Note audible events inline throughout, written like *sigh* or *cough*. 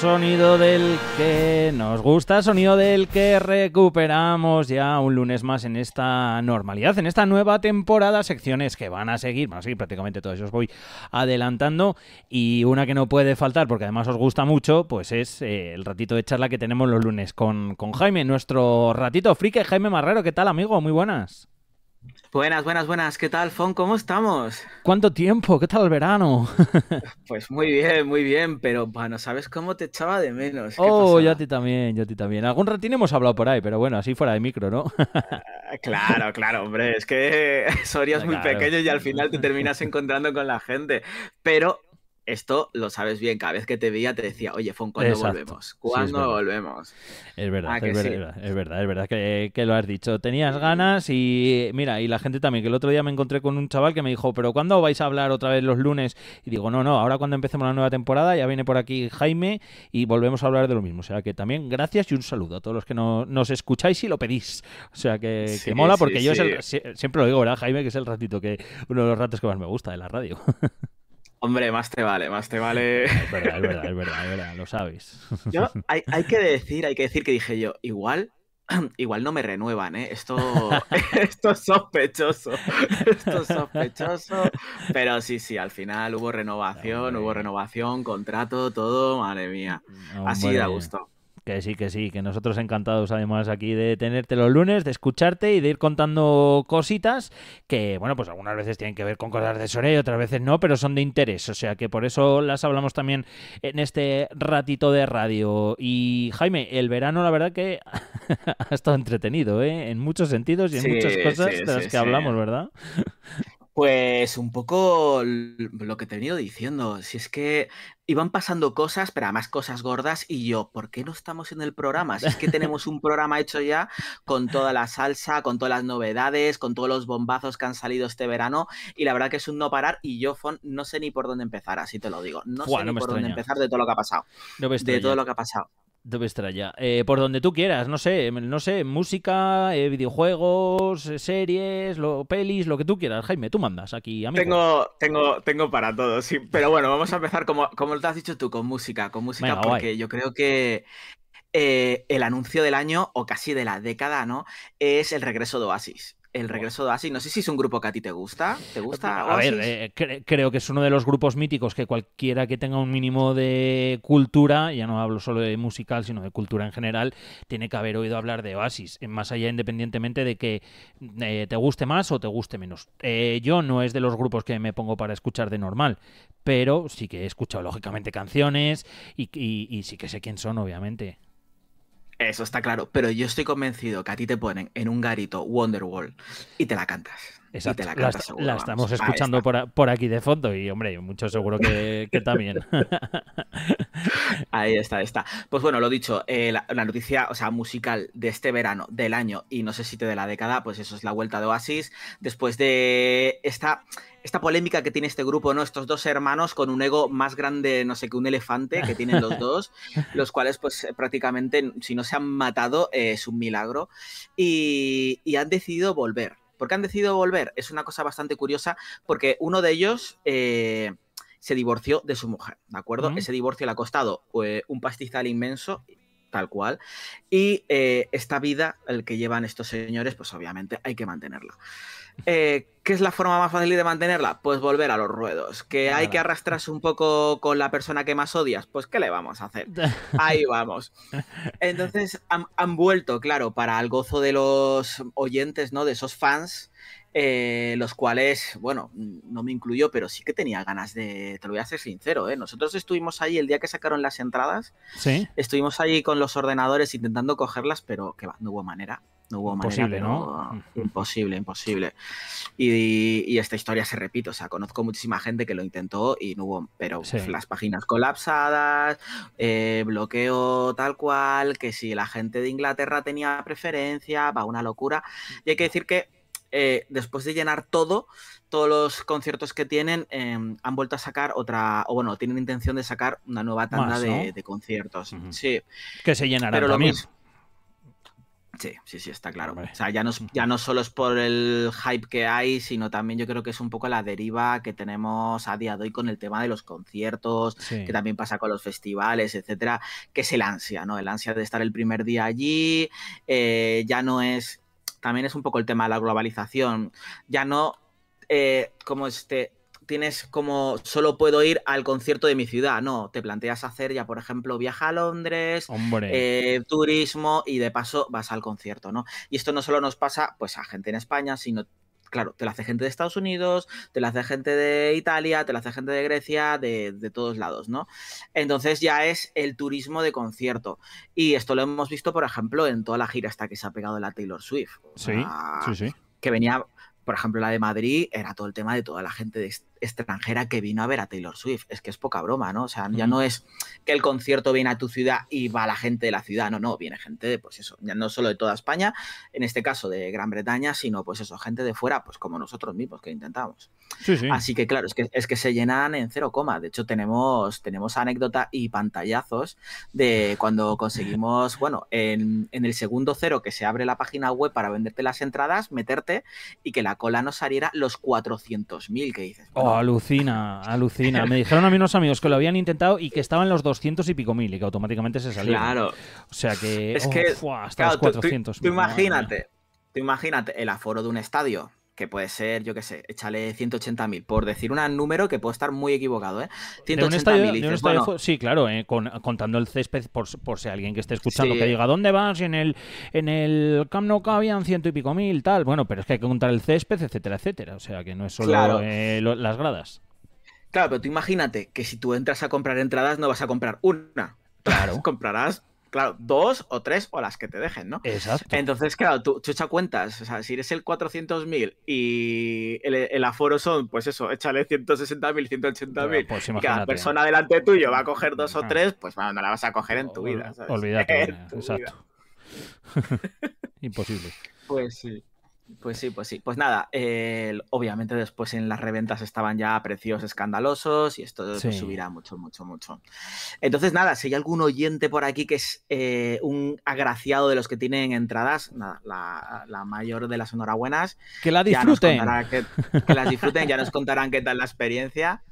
sonido del que nos gusta, sonido del que recuperamos ya un lunes más en esta normalidad, en esta nueva temporada, secciones que van a seguir, van a seguir prácticamente todas, yo os voy adelantando y una que no puede faltar porque además os gusta mucho, pues es eh, el ratito de charla que tenemos los lunes con, con Jaime, nuestro ratito friki, Jaime Marrero, ¿qué tal amigo? Muy buenas. Buenas, buenas, buenas. ¿Qué tal, Fon? ¿Cómo estamos? ¿Cuánto tiempo? ¿Qué tal el verano? *laughs* pues muy bien, muy bien, pero bueno, ¿sabes cómo te echaba de menos? Oh, yo a ti también, yo a ti también. Algún ratín hemos hablado por ahí, pero bueno, así fuera de micro, ¿no? *laughs* Ah, claro, claro, hombre, es que *laughs* Soria es ah, muy pequeño y al final te terminas encontrando con la gente, pero esto lo sabes bien, cada vez que te veía te decía, oye, Fon, ¿cuándo volvemos? ¿Cuándo volvemos? Es ah, verdad, es, verdad, es, verdad, es, verdad, que, lo has dicho. Tenías ganas y mira, y la gente también, que el otro día me encontré con un chaval que me dijo, pero ¿cuándo vais a hablar otra vez los lunes? Y digo, no, no, ahora cuando empecemos la nueva temporada ya viene por aquí Jaime y volvemos a hablar de lo mismo. O sea que también gracias y un saludo a todos los que no, nos escucháis y lo pedís. O sea que, mola porque yo siempre lo digo, ¿verdad, Jaime? Que es el ratito que, uno de los ratos que más me gusta de la radio. *laughs* Hombre, más te vale, más te vale. *laughs* Es verdad, es verdad, es verdad, verdad lo sabéis. Yo, *laughs* hay, que decir, hay que decir que dije yo, igual, *clears throat* igual no me renuevan, ¿eh? Esto, *laughs* esto es sospechoso, esto es sospechoso. Pero sí, sí, al final hubo renovación, hubo renovación, contrato, todo, madre mía. Así da gusto. Que sí, que sí, que nosotros encantados además aquí de tenerte los lunes, de escucharte y de ir contando cositas que, bueno, pues algunas veces tienen que ver con cosas de y otras veces no, pero son de interés. O sea que por eso las hablamos también en este ratito de radio. Y Jaime, el verano la verdad que *laughs* ha estado entretenido, ¿eh? En muchos sentidos y en muchas cosas de las que hablamos, ¿verdad? *laughs* Pues un poco lo que te he venido diciendo, si es que iban pasando cosas, pero además cosas gordas, y yo, ¿por qué no estamos en el programa? Si es que tenemos un programa hecho ya con toda la salsa, con todas las novedades, con todos los bombazos que han salido este verano, y la verdad que es un no parar, y yo, Fon, no sé ni por dónde empezar, así te lo digo, no sé ni por dónde empezar de todo lo que ha pasado. de todo lo que ha pasado. Estrella. Eh, por donde tú quieras, no sé, em, no sé, música, eh, videojuegos, eh, series, lo, pelis, lo que tú quieras, Jaime, tú mandas aquí a mí. Tengo, tengo, tengo para todos, sí. Pero bueno, vamos a empezar como, como te has dicho tú, con música, con música, porque yo creo que eh, el anuncio del año, o casi de la década, ¿no? Es el regreso de Oasis el regreso de Oasis. No sé si es un grupo que a ti te gusta. ¿Te gusta? A ver, eh, creo que es uno de los grupos míticos que cualquiera que tenga un mínimo de cultura, ya no hablo solo de musical, sino de cultura en general, tiene que haber oído hablar de Oasis. Más allá, independientemente de que eh, te guste más o te guste menos. Eh, yo no es de los grupos que me pongo para escuchar de normal, pero sí que he escuchado, lógicamente, canciones y, y sí que sé quién son, obviamente. Eso está claro, pero yo estoy convencido que a ti te ponen en un garito Wonderwall y te la cantas. Exacto. la, estamos escuchando por, aquí de fondo y, hombre, yo mucho seguro que, también. Ahí está, está. Pues bueno, lo dicho, eh, la, noticia, o sea, musical de este verano, del año y no sé si te de la década, pues eso es la vuelta de Oasis. Después de esta, esta polémica que tiene este grupo, ¿no? Estos dos hermanos con un ego más grande, no sé, que un elefante que tienen los dos, *laughs* los cuales, pues eh, prácticamente, si no se han matado, eh, es un milagro. y han decidido volver. ¿Por qué han decidido volver? Es una cosa bastante curiosa porque uno de ellos... Eh, se divorció de su mujer, ¿de acuerdo? Ese divorcio le ha costado pues, un pastizal inmenso tal cual. Y eh, esta vida, el que llevan estos señores, pues obviamente hay que mantenerla. Eh, ¿Qué es la forma más fácil de mantenerla? Pues volver a los ruedos. ¿Que hay que arrastrarse un poco con la persona que más odias? Pues ¿qué le vamos a hacer? *laughs* Ahí vamos. Entonces han, han vuelto, claro, para el gozo de los oyentes, ¿no? De esos fans eh, los cuales, bueno, no me incluyo, pero sí que tenía ganas de, te lo voy a ser sincero, ¿eh? nosotros estuvimos ahí el día que sacaron las entradas, estuvimos ahí con los ordenadores intentando cogerlas, pero que va, no hubo manera. No hubo imposible, manera. Imposible, ¿no? *laughs* Imposible, imposible. Y, esta historia se repite, o sea, conozco muchísima gente que lo intentó y no hubo, pero las páginas colapsadas, eh, bloqueo tal cual, que si la gente de Inglaterra tenía preferencia, va una locura. Y hay que decir que eh, después de llenar todo, todos los conciertos que tienen, em, han vuelto a sacar otra, o bueno, tienen intención de sacar una nueva tanda de, conciertos. Sí. Que se llenará Lo mismo, Sí, sí, sí, está claro. O sea, ya no, ya no solo es por el hype que hay, sino también yo creo que es un poco la deriva que tenemos a día de hoy con el tema de los conciertos, que también pasa con los festivales, etcétera, que es el ansia, ¿no? El ansia de estar el primer día allí, eh, ya no es también es un poco el tema de la globalización. Ya no eh, como este, tienes como solo puedo ir al concierto de mi ciudad. No, te planteas hacer ya, por ejemplo, viaja a Londres, eh, turismo y de paso vas al concierto, ¿no? Y esto no solo nos pasa pues a gente en España, sino claro, te la hace gente de Estados Unidos, te la hace gente de Italia, te la hace gente de Grecia, de, todos lados, ¿no? Entonces ya es el turismo de concierto. Y esto lo hemos visto, por ejemplo, en toda la gira hasta que se ha pegado la Taylor Swift. Sí, sí, sí. Que venía, por ejemplo, la de Madrid, era todo el tema de toda la gente de, extranjera que vino a ver a Taylor Swift. Es que es poca broma, ¿no? O sea, ya no es que el concierto viene a tu ciudad y va la gente de la ciudad, no, no, viene gente de, pues eso, ya no solo de toda España, en este caso de Gran Bretaña, sino pues eso, gente de fuera, pues como nosotros mismos que intentamos. Así que claro, es que, es que se llenan en cero coma. De hecho, tenemos, tenemos anécdota y pantallazos de cuando conseguimos, *laughs* bueno, en, en el segundo cero que se abre la página web para venderte las entradas, meterte y que la cola no saliera los 400.000 que dices alucina, alucina. Me dijeron a mí unos amigos que lo habían intentado y que estaban los 200 y pico mil y que automáticamente se salía. Claro. O sea que. Es 400. tú imagínate. Tú imagínate el aforo de un estadio que puede ser, yo qué sé, échale 180.000, por decir un número que puedo estar muy equivocado, ¿eh? 180.000. Bueno, sí, claro, eh, contando el césped, por, si alguien que esté escuchando que diga, ¿dónde vas? En el, en el Camp no cabían ciento y pico mil, tal. Bueno, pero es que hay que contar el césped, etcétera, etcétera. O sea, que no es solo eh, las gradas. Claro, pero tú imagínate que si tú entras a comprar entradas, no vas a comprar una. Claro. *laughs* Comprarás Claro, dos o tres o las que te dejen, ¿no? Exacto. Entonces, claro, tú, echa cuentas. O sea, si eres el 400.000 y el, aforo son, pues eso, échale 160.000, 180.000. Pues la cada persona delante tuyo va a coger dos o tres, pues bueno, no la vas a coger en tu vida. Olvídate. *laughs* exacto. *laughs* Imposible. Pues sí. Pues sí, pues sí. Pues nada, eh, obviamente después en las reventas estaban ya precios escandalosos y esto subirá mucho, mucho, mucho. Entonces nada, si hay algún oyente por aquí que es eh, un agraciado de los que tienen entradas, nada, la, mayor de las enhorabuenas. Que la disfruten. Que, que las disfruten, ya nos contarán qué tal la experiencia.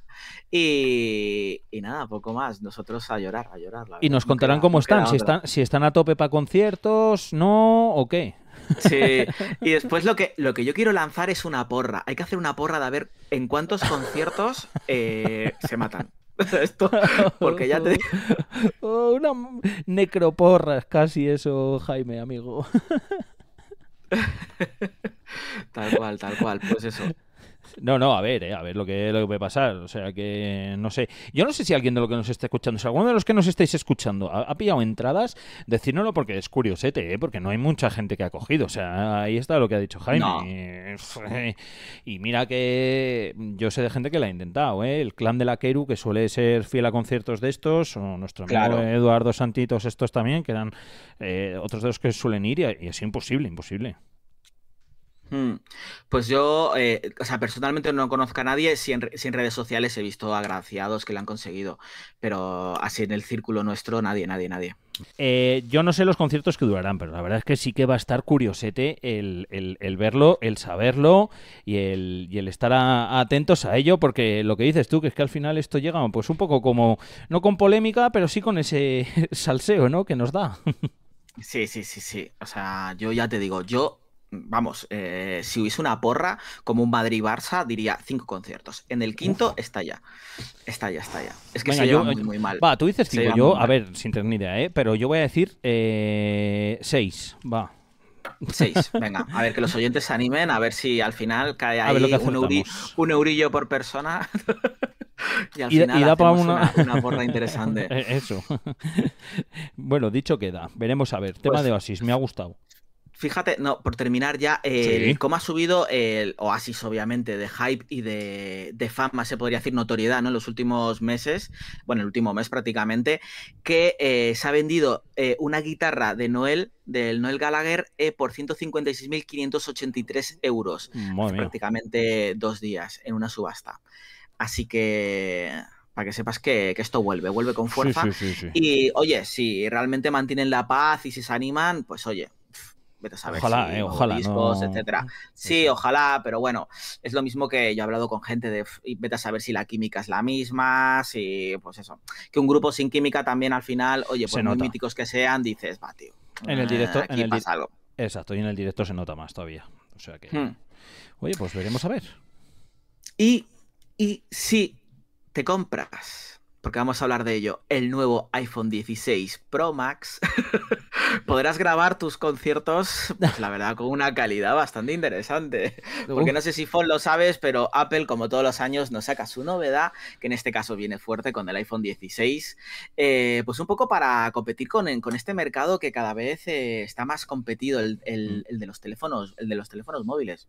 Y, nada, poco más. Nosotros a llorar, a llorar. y nos contarán cómo están, si, están, si están a tope para conciertos, no o qué. Sí. Y después lo que, lo que yo quiero lanzar es una porra. Hay que hacer una porra de a ver en cuántos conciertos eh, se matan. *laughs* porque ya te digo. *laughs* Oh, una necroporra es casi eso, Jaime, amigo. *laughs* tal cual, tal cual, pues eso. No, no, a ver, eh, a ver lo que, lo puede pasar. O sea que no sé. Yo no sé si alguien de los que nos está escuchando, o si alguno de los que nos estáis escuchando ha, pillado entradas, decírnoslo porque es curiosete, ¿eh? porque no hay mucha gente que ha cogido. O sea, ahí está lo que ha dicho Jaime. *laughs* Y mira que yo sé de gente que la ha intentado. ¿eh? El clan de la Keru, que suele ser fiel a conciertos de estos, o nuestro amigo Eduardo Santitos, estos también, que eran eh, otros de los que suelen ir, y es imposible, imposible. Mm. Pues yo, eh, o sea, personalmente no conozco a nadie, si en, redes sociales he visto agraciados que lo han conseguido, pero así en el círculo nuestro, nadie, nadie, nadie. Eh, yo no sé los conciertos que durarán, pero la verdad es que sí que va a estar curiosete el, verlo, el saberlo y el, y el estar atentos a ello, porque lo que dices tú, que es que al final esto llega pues un poco como, no con polémica, pero sí con ese *laughs* salseo, ¿no? Que nos da. Sí, sí, sí, sí. O sea, yo ya te digo, yo vamos, eh, si hubiese una porra, como un Madrid-Barça, diría cinco conciertos. En el quinto está ya. Está ya, está ya. Es que se yo, lleva eh, muy, mal. Va, tú dices cinco. Yo, a ver, sin tener ni idea, ¿eh? Pero yo voy a decir eh, seis. Va. Seis, *laughs* venga, a ver que los oyentes se animen, a ver si al final cae ahí un, eurillo por persona. *laughs* y al final y para una... porra *laughs* interesante. Eso. bueno, dicho queda, veremos a ver. Tema pues de Oasis, me ha gustado. Fíjate, no, por terminar ya, cómo ha subido el oasis, obviamente, de hype y de, fama, se podría decir notoriedad, ¿no? En los últimos meses, bueno, el último mes prácticamente, que eh, se ha vendido eh, una guitarra de Noel, del Noel Gallagher, eh, por 156.583 euros. prácticamente dos días en una subasta. Así que para que sepas que, esto vuelve, vuelve con fuerza. y oye, si realmente mantienen la paz y si se animan, pues oye, vete a saber. Ojalá, eh, ojalá. Discos, Sí, ojalá, pero bueno, es lo mismo que yo he hablado con gente de vete a saber si la química es la misma, si, pues eso. Que un grupo sin química también al final, oye, pues muy míticos que sean, dices, va, tío. En el directo, aquí pasa algo. Exacto, y en el directo se nota más todavía. O sea que. Hmm. Oye, pues veremos a ver. Y, y si te compras, porque vamos a hablar de ello, el nuevo iPhone 16 Pro Max. *laughs* podrás grabar tus conciertos, pues, la verdad, con una calidad bastante interesante. Porque no sé si Fon lo sabes, pero Apple, como todos los años, nos saca su novedad, que en este caso viene fuerte con el iPhone 16, eh, pues un poco para competir con, con este mercado que cada vez eh, está más competido, el, mm. de los teléfonos, de los teléfonos móviles.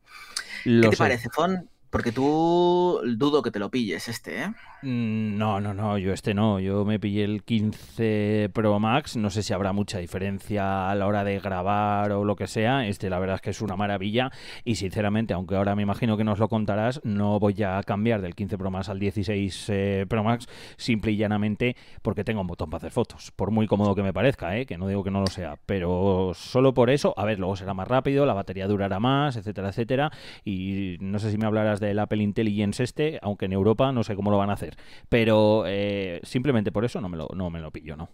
¿Qué te parece, Fon? Porque tú dudo que te lo pilles este, ¿eh? Mm, no, no, no, yo este no. Yo me pillé el 15 Pro Max. No sé si habrá mucha diferencia a la hora de grabar o lo que sea. Este, la verdad es que es una maravilla. Y sinceramente, aunque ahora me imagino que nos lo contarás, no voy a cambiar del 15 Pro Max al 16 eh, Pro Max, simple y llanamente porque tengo un botón para hacer fotos. Por muy cómodo que me parezca, ¿eh? Que no digo que no lo sea. Pero solo por eso, a ver, luego será más rápido, la batería durará más, etcétera, etcétera. Y no sé si me hablarás de el Apple Intelligence este, aunque en Europa no sé cómo lo van a hacer. Pero eh, simplemente por eso no me lo, no me lo pillo, ¿no?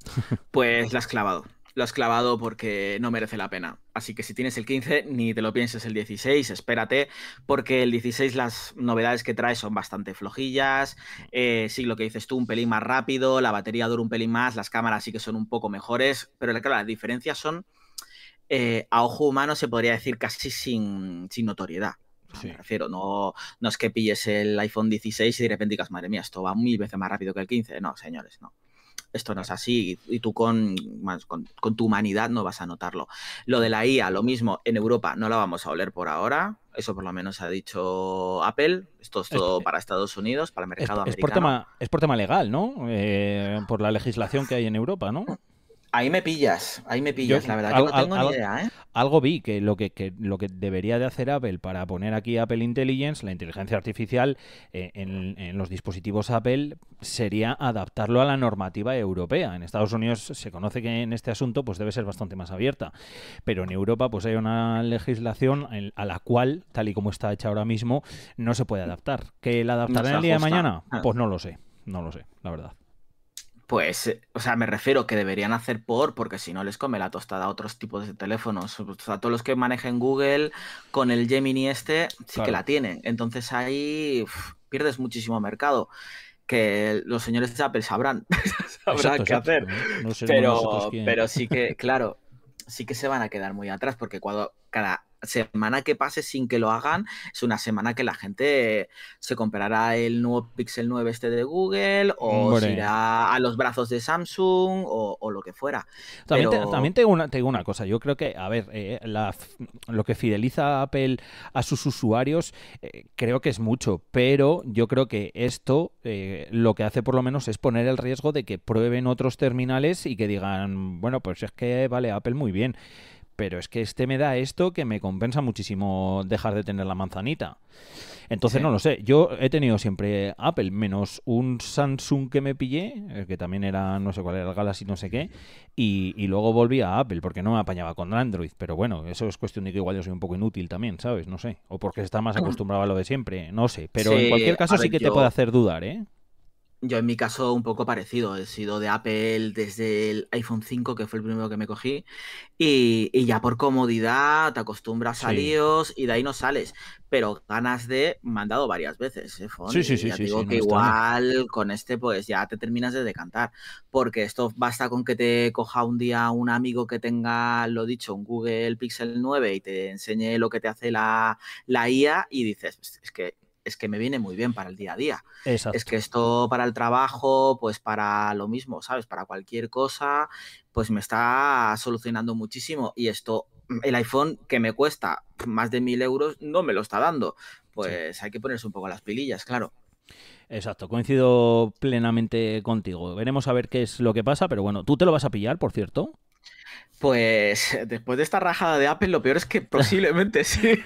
*laughs* Pues lo has clavado. Lo has clavado porque no merece la pena. Así que si tienes el 15, ni te lo pienses el 16, espérate, porque el 16 las novedades que trae son bastante flojillas. Eh, sí, lo que dices tú, un pelín más rápido, la batería dura un pelín más, las cámaras sí que son un poco mejores, pero claro, las diferencias son eh, a ojo humano, se podría decir casi sin notoriedad. Ah, me refiero, no, es que pilles el iPhone 16 y de repente digas, madre mía, esto va mil veces más rápido que el 15. No, señores, no esto no es así y, tú con, con, tu humanidad no vas a notarlo. Lo de la IA, lo mismo, en Europa no la vamos a oler por ahora, eso por lo menos ha dicho Apple, esto es todo para Estados Unidos, para el mercado americano. Es por, tema, es por tema legal, ¿no? Eh, por la legislación que hay en Europa, ¿no? Ahí me pillas, ahí me pillas, la verdad. no tengo ni idea, ¿eh? Algo vi que lo que, lo que debería de hacer Apple para poner aquí Apple Intelligence, la inteligencia artificial eh, en, los dispositivos Apple, sería adaptarlo a la normativa europea. En Estados Unidos se conoce que en este asunto pues debe ser bastante más abierta, pero en Europa pues hay una legislación a la cual, tal y como está hecha ahora mismo, no se puede adaptar. ¿Que la adaptarán el día de mañana? Ah. Pues no lo sé, no lo sé, la verdad. Pues, eh, o sea, me refiero que deberían hacer por, porque si no les come la tostada a otros tipos de teléfonos. O sea, todos los que manejen Google con el Gemini este, sí que la tienen. Entonces ahí pierdes muchísimo mercado. Que los señores de Apple sabrán, *laughs* sabrán qué hacer. pero, pero *laughs* sí que, claro, sí que se van a quedar muy atrás, porque cuando cada semana que pase sin que lo hagan es una semana que la gente se comprará el nuevo Pixel 9 este de Google o irá a los brazos de Samsung o, lo que fuera. También, tengo una, una, cosa, yo creo que, a ver, eh, lo que fideliza a Apple a sus usuarios eh, creo que es mucho, pero yo creo que esto eh, lo que hace por lo menos es poner el riesgo de que prueben otros terminales y que digan, bueno, pues es que vale Apple muy bien pero es que este me da esto que me compensa muchísimo dejar de tener la manzanita. Entonces no lo sé, yo he tenido siempre Apple, menos un Samsung que me pillé, eh, que también era, no sé cuál era el Galaxy, no sé qué, y, y luego volví a Apple porque no me apañaba con Android, pero bueno, eso es cuestión de que igual yo soy un poco inútil también, ¿sabes? No sé, o porque está más acostumbrado a lo de siempre, no sé, pero en cualquier caso sí que te puede hacer dudar, ¿eh? Yo en mi caso un poco parecido, he sido de Apple desde el iPhone 5, que fue el primero que me cogí, y, ya por comodidad te acostumbras a líos y de ahí no sales, pero ganas de, mandado varias veces, ¿eh, Sí, sí, sí. digo que igual con este pues ya te terminas de decantar, porque esto basta con que te coja un día un amigo que tenga, lo dicho, un Google Pixel 9 y te enseñe lo que te hace la, la IA y dices, pues, es que es que me viene muy bien para el día a día. Es que esto para el trabajo, pues para lo mismo, ¿sabes? Para cualquier cosa, pues me está solucionando muchísimo. Y esto, mm, el iPhone que me cuesta más de mil euros, no me lo está dando. Pues hay que ponerse un poco las pilillas, claro. Exacto, coincido plenamente contigo. Veremos a ver qué es lo que pasa, pero bueno, ¿tú te lo vas a pillar, por cierto? Pues *laughs* después de esta rajada de Apple, lo peor es que *laughs* posiblemente sí.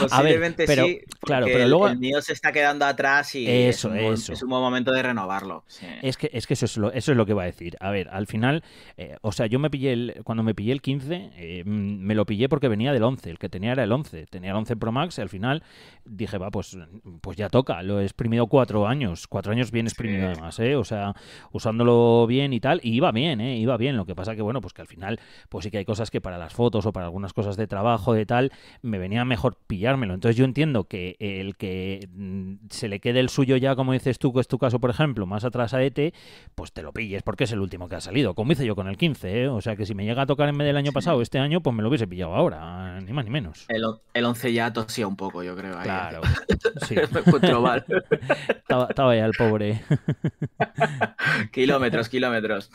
posiblemente sí. Claro, pero luego. El, mío se está quedando atrás y eso, es, un, es un buen momento de renovarlo. Es, que, es que eso es lo, eso es lo que va a decir. A ver, al final, eh, o sea, yo me pillé el, cuando me pillé el 15, eh, mm, me lo pillé porque venía del 11. El que tenía era el 11. Tenía el 11 Pro Max y al final dije, va, pues, pues ya toca. Lo he exprimido cuatro años. Cuatro años bien exprimido además, ¿eh? O sea, usándolo bien y tal. Y iba bien, ¿eh? Iba bien. Lo que pasa que, bueno, pues que al final, pues sí que hay cosas que para las fotos o para algunas cosas de trabajo, de tal, me venía mejor pillármelo. Entonces yo entiendo que el que mm, se le quede el suyo ya, como dices tú, que es tu caso, por ejemplo, más atrás a ET, pues te lo pilles porque es el último que ha salido, como hice yo con el 15, ¿eh? O sea que si me llega a tocar en vez del año pasado, este año, pues me lo hubiese pillado ahora, ni más ni menos. El, 11 ya tosía un poco, yo creo. Ahí. ¿eh? Claro, *laughs* sí. estaba ya el pobre. *laughs* kilómetros, kilómetros.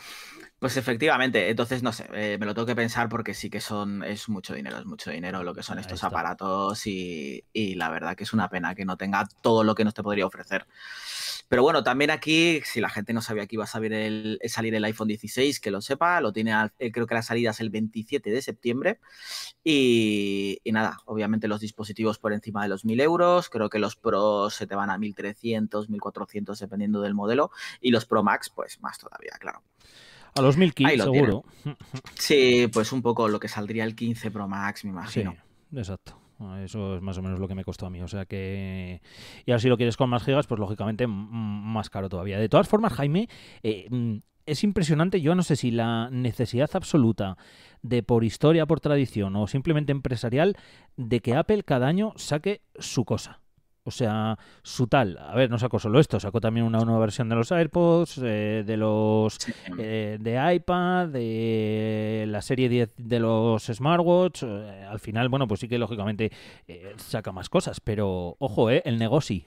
Pues efectivamente, entonces no sé, eh, me lo tengo que pensar porque sí que son, es mucho dinero, es mucho dinero lo que son estos aparatos y, la verdad que es una pena que no tenga todo lo que nos te podría ofrecer. Pero bueno, también aquí, si la gente no sabía que iba a salir el, salir el iPhone 16, que lo sepa, lo tiene, eh, creo que la salida es el 27 de septiembre. Y, y, nada, obviamente los dispositivos por encima de los 1000 euros, creo que los Pro se te van a 1300, 1400 dependiendo del modelo, y los Pro Max, pues más todavía, claro. A los 1015, seguro. Sí, pues un poco lo que saldría el 15 Pro Max, me imagino. exacto. Eso es más o menos lo que me costó a mí. O sea que. Y ahora si lo quieres con más gigas, pues lógicamente más caro todavía. De todas formas, Jaime, eh, es impresionante. Yo no sé si la necesidad absoluta de por historia, por tradición o simplemente empresarial, de que Apple cada año saque su cosa. O sea, su tal, a ver, no sacó solo esto, sacó también una nueva versión de los AirPods, eh, de los eh, de iPad, de la serie 10 de los smartwatch. Eh, al final, bueno, pues sí que lógicamente saca más cosas, pero ojo, eh, el negocio.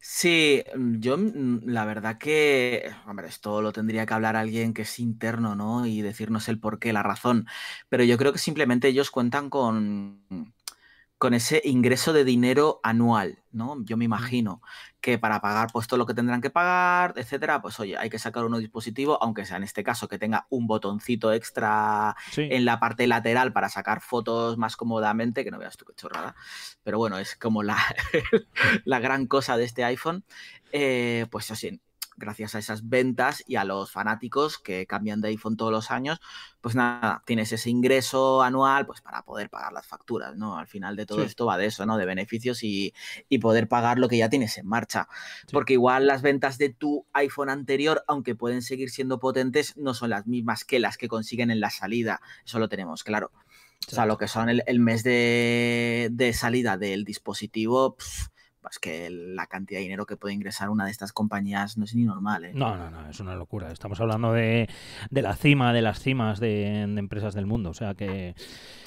Sí, *laughs* yo mm, la verdad que, hombre, esto lo tendría que hablar alguien que es interno, ¿no? Y decirnos el por qué, la razón. Pero yo creo que simplemente ellos cuentan con con ese ingreso de dinero anual, ¿no? Yo me imagino que para pagar pues todo lo que tendrán que pagar, etcétera, pues oye, hay que sacar uno dispositivo, aunque sea en este caso que tenga un botoncito extra en la parte lateral para sacar fotos más cómodamente, que no veas tú qué chorrada, pero bueno, es como la, *laughs* la gran cosa de este iPhone. Eh, pues así, gracias a esas ventas y a los fanáticos que cambian de iPhone todos los años, pues nada, tienes ese ingreso anual pues para poder pagar las facturas, ¿no? Al final de todo esto va de eso, ¿no? De beneficios y, poder pagar lo que ya tienes en marcha. Porque igual las ventas de tu iPhone anterior, aunque pueden seguir siendo potentes, no son las mismas que las que consiguen en la salida. Eso lo tenemos claro. O sea, lo que son el, mes de, salida del dispositivo, es pues que la cantidad de dinero que puede ingresar una de estas compañías no es ni normal. ¿eh? No, no, no, es una locura. Estamos hablando de, de la cima, de las cimas de, empresas del mundo. O sea, que,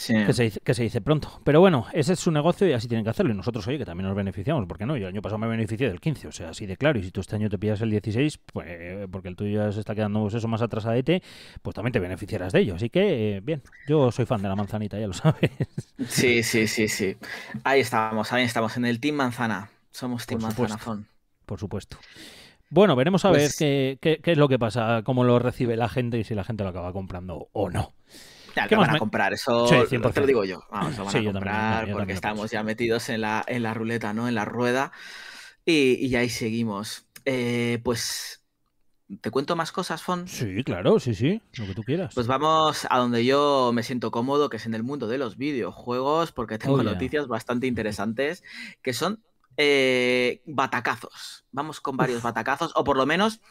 que, se, dice pronto. Pero bueno, ese es su negocio y así tienen que hacerlo. Y nosotros, oye, que también nos beneficiamos. porque no? Yo el año pasado me beneficié del 15, o sea, así de claro. Y si tú este año te pillas el 16, pues porque el tuyo ya se está quedando pues eso más atrasadete, pues también te beneficiarás de ello. Así que, eh, bien, yo soy fan de la manzanita, ya lo *laughs* sabes. Sí, sí, sí, sí. Ahí estamos, ahí estamos, en el Team Manzana. Somos Team Fon. Por supuesto. Bueno, veremos a ver pues- qué, es lo que pasa, cómo lo recibe la gente y si la gente lo acaba comprando o no. ¿Qué lo van a comprar, eso te lo digo yo. Vamos, a comprar porque estamos ya metidos en la, en la ruleta, ¿no? En la rueda. Y, ahí seguimos. Eh, pues ¿Te cuento más cosas, Fon? Sí, claro, sí, sí, lo que tú quieras. Pues vamos a donde yo me siento cómodo, que es en el mundo de los videojuegos, porque tengo oh, noticias bastante interesantes que son eh, batacazos. Vamos con varios batacazos, o por lo menos,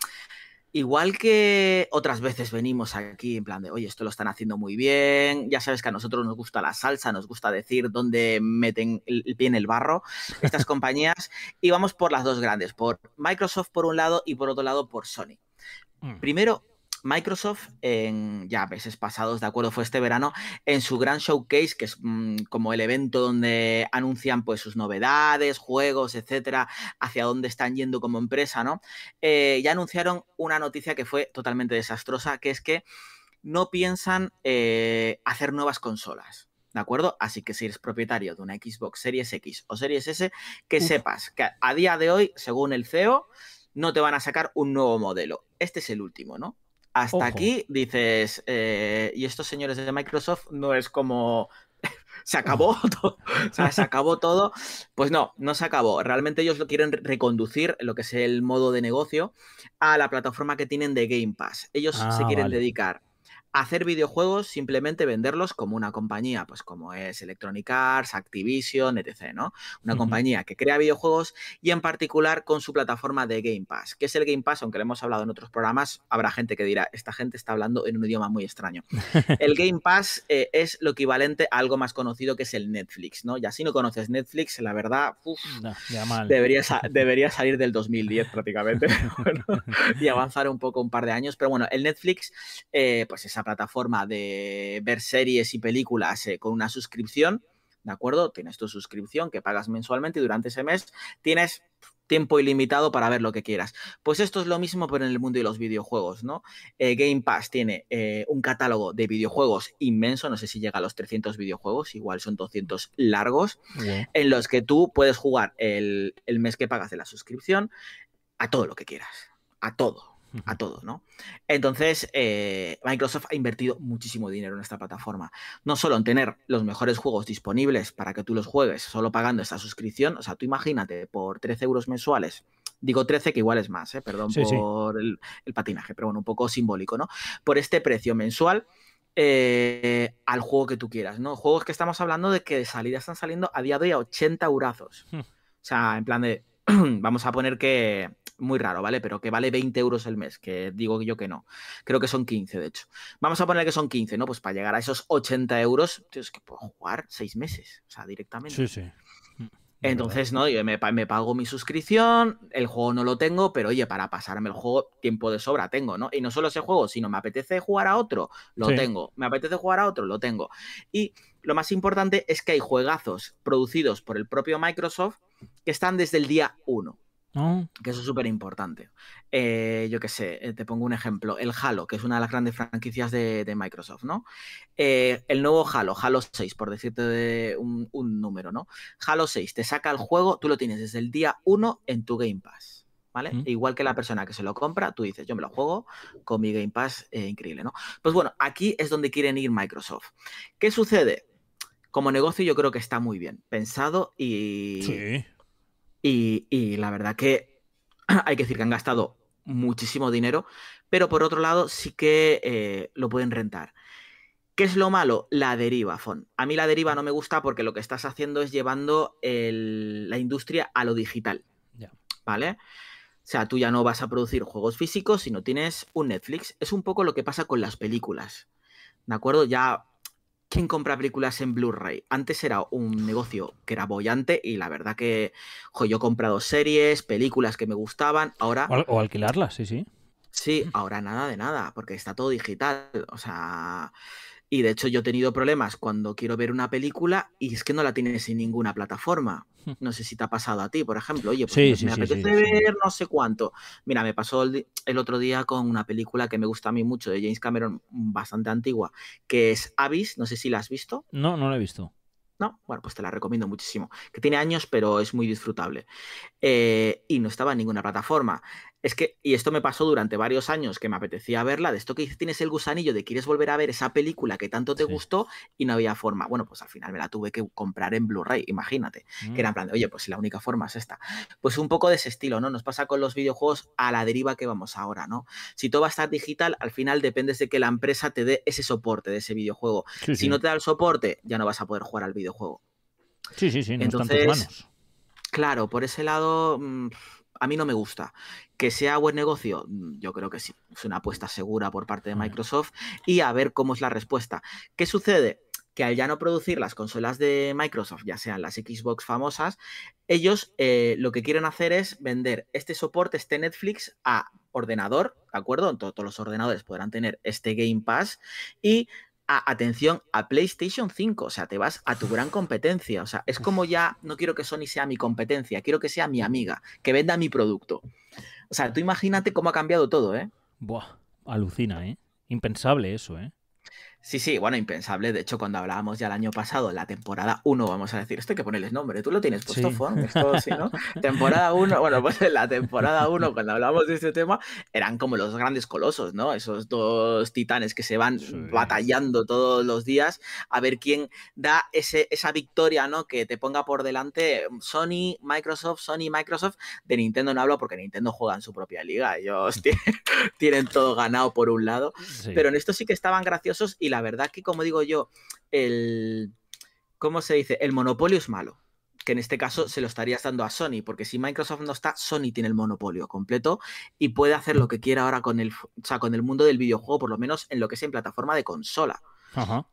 igual que otras veces venimos aquí en plan de, oye, esto lo están haciendo muy bien, ya sabes que a nosotros nos gusta la salsa, nos gusta decir dónde meten el pie en el barro *laughs* estas compañías, y vamos por las dos grandes, por Microsoft por un lado y por otro lado por Sony. Primero, Microsoft en ya meses pasados, de acuerdo, fue este verano, en su gran showcase, que es mm, como el evento donde anuncian pues sus novedades, juegos, etcétera, hacia dónde están yendo como empresa, ¿no? Eh, ya anunciaron una noticia que fue totalmente desastrosa, que es que no piensan eh, hacer nuevas consolas. ¿De acuerdo? Así que si eres propietario de una Xbox Series X o Series S, que sepas que a día de hoy, según el CEO, no te van a sacar un nuevo modelo. Este es el último, ¿no? Hasta aquí dices, eh, y estos señores de Microsoft no es como *laughs* se acabó *laughs* todo. se acabó todo. Pues no, no se acabó. Realmente ellos lo quieren reconducir, lo que es el modo de negocio, a la plataforma que tienen de Game Pass. Ellos se ah, quieren dedicar hacer videojuegos, simplemente venderlos como una compañía, pues como es Electronic Arts, Activision, etc., ¿no? Una compañía que crea videojuegos y en particular con su plataforma de Game Pass. que es el Game Pass? Aunque lo hemos hablado en otros programas, habrá gente que dirá, esta gente está hablando en un idioma muy extraño. El *laughs* Game Pass eh, es lo equivalente a algo más conocido que es el Netflix, ¿no? Ya si no conoces Netflix, la verdad, ya mal. Debería, *laughs* debería, salir del 2010 prácticamente *laughs* y avanzar un poco un par de años. Pero bueno, el Netflix, eh, pues es plataforma de ver series y películas eh, con una suscripción, ¿de acuerdo? Tienes tu suscripción que pagas mensualmente y durante ese mes tienes tiempo ilimitado para ver lo que quieras. Pues esto es lo mismo, pero en el mundo de los videojuegos, ¿no? Eh, Game Pass tiene eh, un catálogo de videojuegos inmenso, no sé si llega a los 300 videojuegos, igual son 200 largos, en los que tú puedes jugar el, el mes que pagas de la suscripción a todo lo que quieras, a todo a todos, ¿no? Entonces, eh, Microsoft ha invertido muchísimo dinero en esta plataforma. No solo en tener los mejores juegos disponibles para que tú los juegues solo pagando esta suscripción, o sea, tú imagínate por 13 euros mensuales. Digo 13, que igual es más, ¿eh? perdón por El, patinaje, pero bueno, un poco simbólico, ¿no? Por este precio mensual eh, al juego que tú quieras, ¿no? Juegos que estamos hablando de que de salida están saliendo a día de hoy a 80 eurazos. Hmm. O sea, en plan de *clears throat* vamos a poner que, muy raro, ¿vale? Pero que vale 20 euros el mes, que digo yo que no. Creo que son 15, de hecho. Vamos a poner que son 15, ¿no? Pues para llegar a esos 80 euros, tío, es que puedo jugar seis meses, o sea, directamente. Sí, sí. Entonces, ¿no? Yo me, pago mi suscripción, el juego no lo tengo, pero oye, para pasarme el juego, tiempo de sobra tengo, ¿no? Y no solo ese juego, sino me apetece jugar a otro, lo tengo. Me apetece jugar a otro, lo tengo. Y lo más importante es que hay juegazos producidos por el propio Microsoft que están desde el día 1. Que eso es súper importante. Eh, yo qué sé, eh, te pongo un ejemplo. El Halo, que es una de las grandes franquicias de, Microsoft, ¿no? Eh, el nuevo Halo, Halo 6, por decirte de un, número, ¿no? Halo 6 te saca el juego, tú lo tienes desde el día 1 en tu Game Pass. ¿Vale? Mm. Igual que la persona que se lo compra, tú dices, yo me lo juego con mi Game Pass, increíble, ¿no? Pues bueno, aquí es donde quieren ir Microsoft. ¿Qué sucede? como negocio yo creo que está muy bien pensado y, sí. y, la verdad que *clears throat* hay que decir que han gastado muchísimo dinero, pero por otro lado sí que eh, lo pueden rentar. ¿Qué es lo malo? La deriva, Fon. A mí la deriva no me gusta porque lo que estás haciendo es llevando la industria a lo digital. ¿Vale? O sea, tú ya no vas a producir juegos físicos si no tienes un Netflix. Es un poco lo que pasa con las películas. ¿De acuerdo? Ya ¿Quién compra películas en Blu-ray? Antes era un negocio que era bollante y la verdad que yo he comprado series, películas que me gustaban, ahora... O, alquilarlas, sí, sí. Sí, ahora nada de nada, porque está todo digital. O sea, y de hecho yo he tenido problemas cuando quiero ver una película y es que no la tienes en ninguna plataforma. *laughs* No sé si te ha pasado a ti, por ejemplo. Oye, pues me, apetece ver no sé cuánto. Mira, me pasó el, otro día con una película que me gusta a mí mucho de James Cameron, bastante antigua, que es Abyss. No sé si la has visto. No, no la he visto. No, bueno, pues te la recomiendo muchísimo. Que tiene años, pero es muy disfrutable. Eh, y no estaba en ninguna plataforma. Es que, y esto me pasó durante varios años que me apetecía verla, de esto que tienes el gusanillo de quieres volver a ver esa película que tanto te gustó y no había forma. Bueno, pues al final me la tuve que comprar en Blu-ray, imagínate. Que era en mm. plan de, oye, pues si la única forma es esta. Pues un poco de ese estilo, ¿no? Nos pasa con los videojuegos a la deriva que vamos ahora, ¿no? Si todo va a estar digital, al final dependes de que la empresa te dé ese soporte de ese videojuego. si no te da el soporte, ya no vas a poder jugar al videojuego. Sí, sí, sí, Entonces, Claro, por ese lado. Mm, a mí no me gusta. Que sea buen negocio, mm, yo creo que sí. Es una apuesta segura por parte de Microsoft y a ver cómo es la respuesta. ¿Qué sucede? que al ya no producir las consolas de Microsoft, ya sean las Xbox famosas, ellos eh, lo que quieren hacer es vender este soporte, este Netflix, a ordenador, ¿de acuerdo? Entonces, todos los ordenadores podrán tener este Game Pass y atención, a PlayStation 5. O sea, te vas a tu gran competencia. O sea, es como ya, no quiero que Sony sea mi competencia, quiero que sea mi amiga, que venda mi producto. O sea, tú imagínate cómo ha cambiado todo, ¿eh? Buah, alucina, ¿eh? Impensable eso, ¿eh? Sí, sí, bueno, impensable. De hecho, cuando hablábamos ya el año pasado, la temporada 1, vamos a decir, esto hay que ponerles nombre, tú lo tienes puesto, esto, ¿sí, no? *laughs* Temporada 1, bueno, pues en la temporada 1, cuando hablábamos de este tema, eran como los grandes colosos, ¿no? Esos dos titanes que se van batallando todos los días a ver quién da ese, esa victoria, ¿no? Que te ponga por delante Sony, Microsoft, Sony, Microsoft. De Nintendo no hablo porque Nintendo juega en su propia liga, ellos *laughs* tienen, todo ganado por un lado, pero en esto sí que estaban graciosos y la verdad que, como digo yo, el. ¿Cómo se dice? El monopolio es malo. Que en este caso se lo estarías dando a Sony, porque si Microsoft no está, Sony tiene el monopolio completo y puede hacer lo que quiera ahora con el, con el mundo del videojuego, por lo menos en lo que es en plataforma de consola.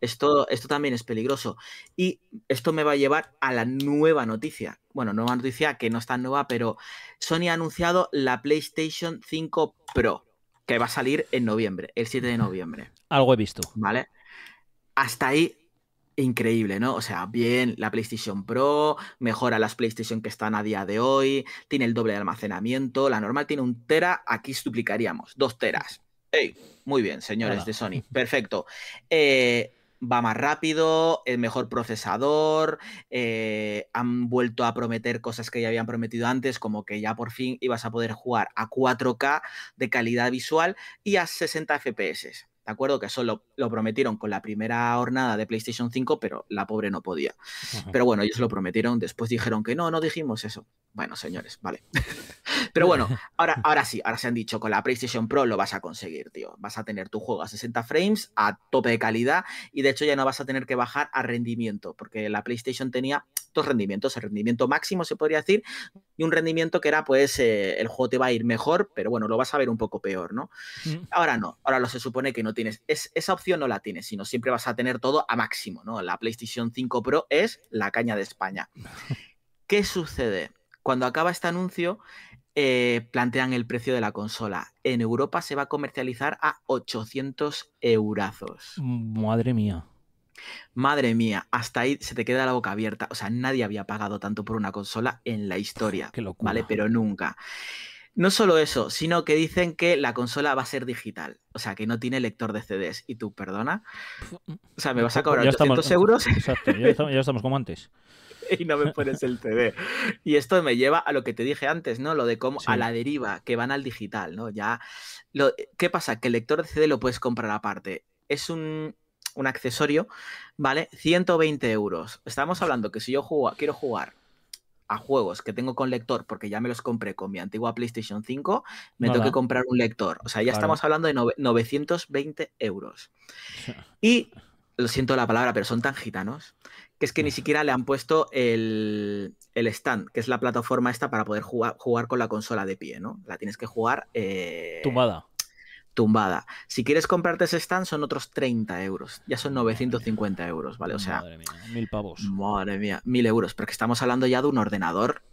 Esto, esto también es peligroso. Y esto me va a llevar a la nueva noticia. Bueno, nueva noticia que no es tan nueva, pero Sony ha anunciado la PlayStation 5 Pro que va a salir en noviembre, el 7 de noviembre. Algo he visto. ¿Vale? Hasta ahí increíble, ¿no? O sea, bien, la PlayStation Pro mejora las PlayStation que están a día de hoy, tiene el doble de almacenamiento, la normal tiene un tera, aquí suplicaríamos, dos teras. ¡Ey! Muy bien, señores de Sony, perfecto. Eh, va más rápido, el mejor procesador, eh, han vuelto a prometer cosas que ya habían prometido antes, como que ya por fin ibas a poder jugar a 4K de calidad visual y a 60 FPS. ¿de acuerdo? Que eso lo, prometieron con la primera hornada de PlayStation 5, pero la pobre no podía. Pero bueno, ellos lo prometieron, después dijeron que no, no dijimos eso. Bueno, señores, vale. *laughs* pero bueno, *laughs* ahora, ahora sí, ahora se han dicho, con la PlayStation Pro lo vas a conseguir, tío. Vas a tener tu juego a 60 frames, a tope de calidad, y de hecho ya no vas a tener que bajar a rendimiento, porque la PlayStation tenía dos rendimientos, el rendimiento máximo se podría decir, y un rendimiento que era pues eh, el juego te va a ir mejor, pero bueno, lo vas a ver un poco peor, ¿no? Mm. Ahora no, ahora lo se supone que no tienes, es, esa opción no la tienes, sino siempre vas a tener todo a máximo, ¿no? La PlayStation 5 Pro es la caña de España. *laughs* ¿Qué sucede? Cuando acaba este anuncio, eh, plantean el precio de la consola. En Europa se va a comercializar a 800 eurazos. Madre mía. Madre mía, hasta ahí se te queda la boca abierta. O sea, nadie había pagado tanto por una consola en la historia. ¿Vale? Pero nunca. No solo eso, sino que dicen que la consola va a ser digital. O sea, que no tiene lector de CDs. Y tú, perdona. O sea, me vas a cobrar estamos, euros. *laughs* Exacto, ya estamos, como antes. *laughs* Y no me pones el CD. Y esto me lleva a lo que te dije antes, ¿no? Lo de cómo a la deriva, que van al digital, ¿no? Ya. Lo, ¿Qué pasa? Que el lector de CD lo puedes comprar aparte. Es un, un accesorio, ¿vale? 120 euros. Estamos hablando que si yo jugo, quiero jugar a juegos que tengo con lector, porque ya me los compré con mi antigua PlayStation 5, me tengo que comprar un lector. O sea, ya estamos hablando de 920 euros. *laughs* Y, lo siento la palabra, pero son tan gitanos, que es que ni siquiera le han puesto el, el stand, que es la plataforma esta para poder jugar, jugar, con la consola de pie, ¿no? La tienes que jugar... Tumada. Eh, Tumbada tumbada. Si quieres comprarte ese stand son otros 30 euros, ya son 950 euros, ¿vale? O sea... Madre mía, mil pavos. Madre mía, mil euros, porque estamos hablando ya de un ordenador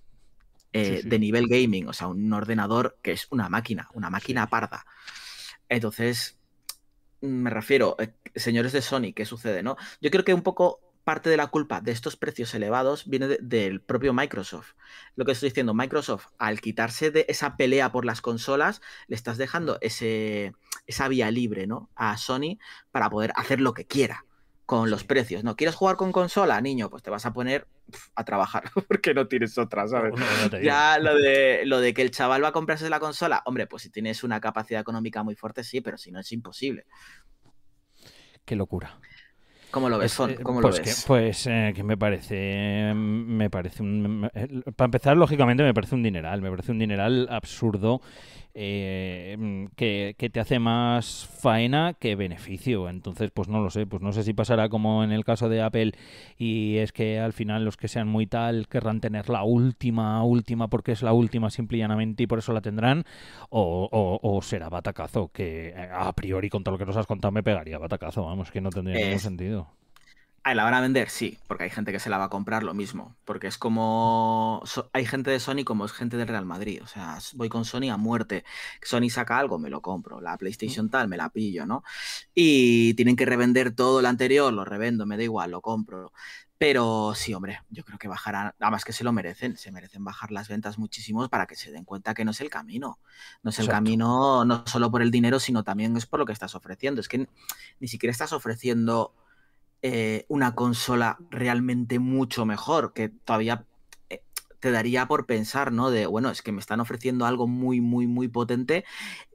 eh, de nivel gaming, o sea, un ordenador que es una máquina, una máquina parda. Entonces, me refiero, eh, señores de Sony, ¿qué sucede, no? Yo creo que un poco parte de la culpa de estos precios elevados viene del propio Microsoft. Lo que estoy diciendo, Microsoft, al quitarse de esa pelea por las consolas, le estás dejando ese, esa vía libre ¿no? a Sony para poder hacer lo que quiera con los precios. ¿No quieres jugar con consola, niño? Pues te vas a poner a trabajar *laughs* porque no tienes otra, ¿sabes? ya lo de, *laughs* lo de que el chaval va a comprarse la consola, hombre, pues si tienes una capacidad económica muy fuerte, sí, pero si no es imposible. Qué locura. ¿Cómo lo ves, eh, ¿Cómo pues Que, pues eh, que me parece. Me parece un, eh, para empezar, lógicamente, me parece un dineral. Me parece un dineral absurdo eh, mm, que, te hace más faena que beneficio. Entonces, pues no lo sé, pues no sé si pasará como en el caso de Apple y es que al final los que sean muy tal querrán tener la última, última, porque es la última simple y llanamente y por eso la tendrán, o, será batacazo, que eh, a priori con todo lo que nos has contado me pegaría batacazo, vamos, que no tendría ningún sentido la van a vender, sí, porque hay gente que se la va a comprar lo mismo. Porque es como. hay gente de Sony como es gente de Real Madrid. O sea, voy con Sony a muerte. Sony saca algo, me lo compro. La PlayStation tal, me la pillo, ¿no? Y tienen que revender todo lo anterior, lo revendo, me da igual, lo compro. Pero sí, hombre, yo creo que bajarán, además que se lo merecen, se merecen bajar las ventas muchísimo para que se den cuenta que no es el camino. No es el camino no solo por el dinero, sino también es por lo que estás ofreciendo. Es que ni siquiera estás ofreciendo eh, una consola realmente mucho mejor, que todavía eh, te daría por pensar, ¿no? De, bueno, es que me están ofreciendo algo muy, muy, muy potente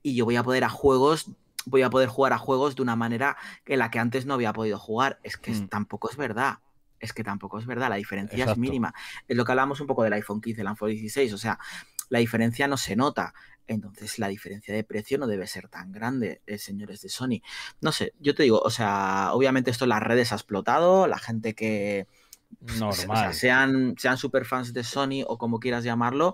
y yo voy a poder a juegos voy a poder jugar a juegos de una manera en la que antes no había podido jugar. Es que mm. tampoco es verdad. Es que tampoco es verdad. La diferencia es mínima. Es lo que hablábamos un poco del iPhone 15, el iPhone 16. O sea, la diferencia no se nota entonces la diferencia de precio no debe ser tan grande, eh, señores de Sony. No sé, yo te digo, o sea, obviamente esto en las redes ha explotado, la gente que... Pues, Normal. sean, sean fans de Sony o como quieras llamarlo,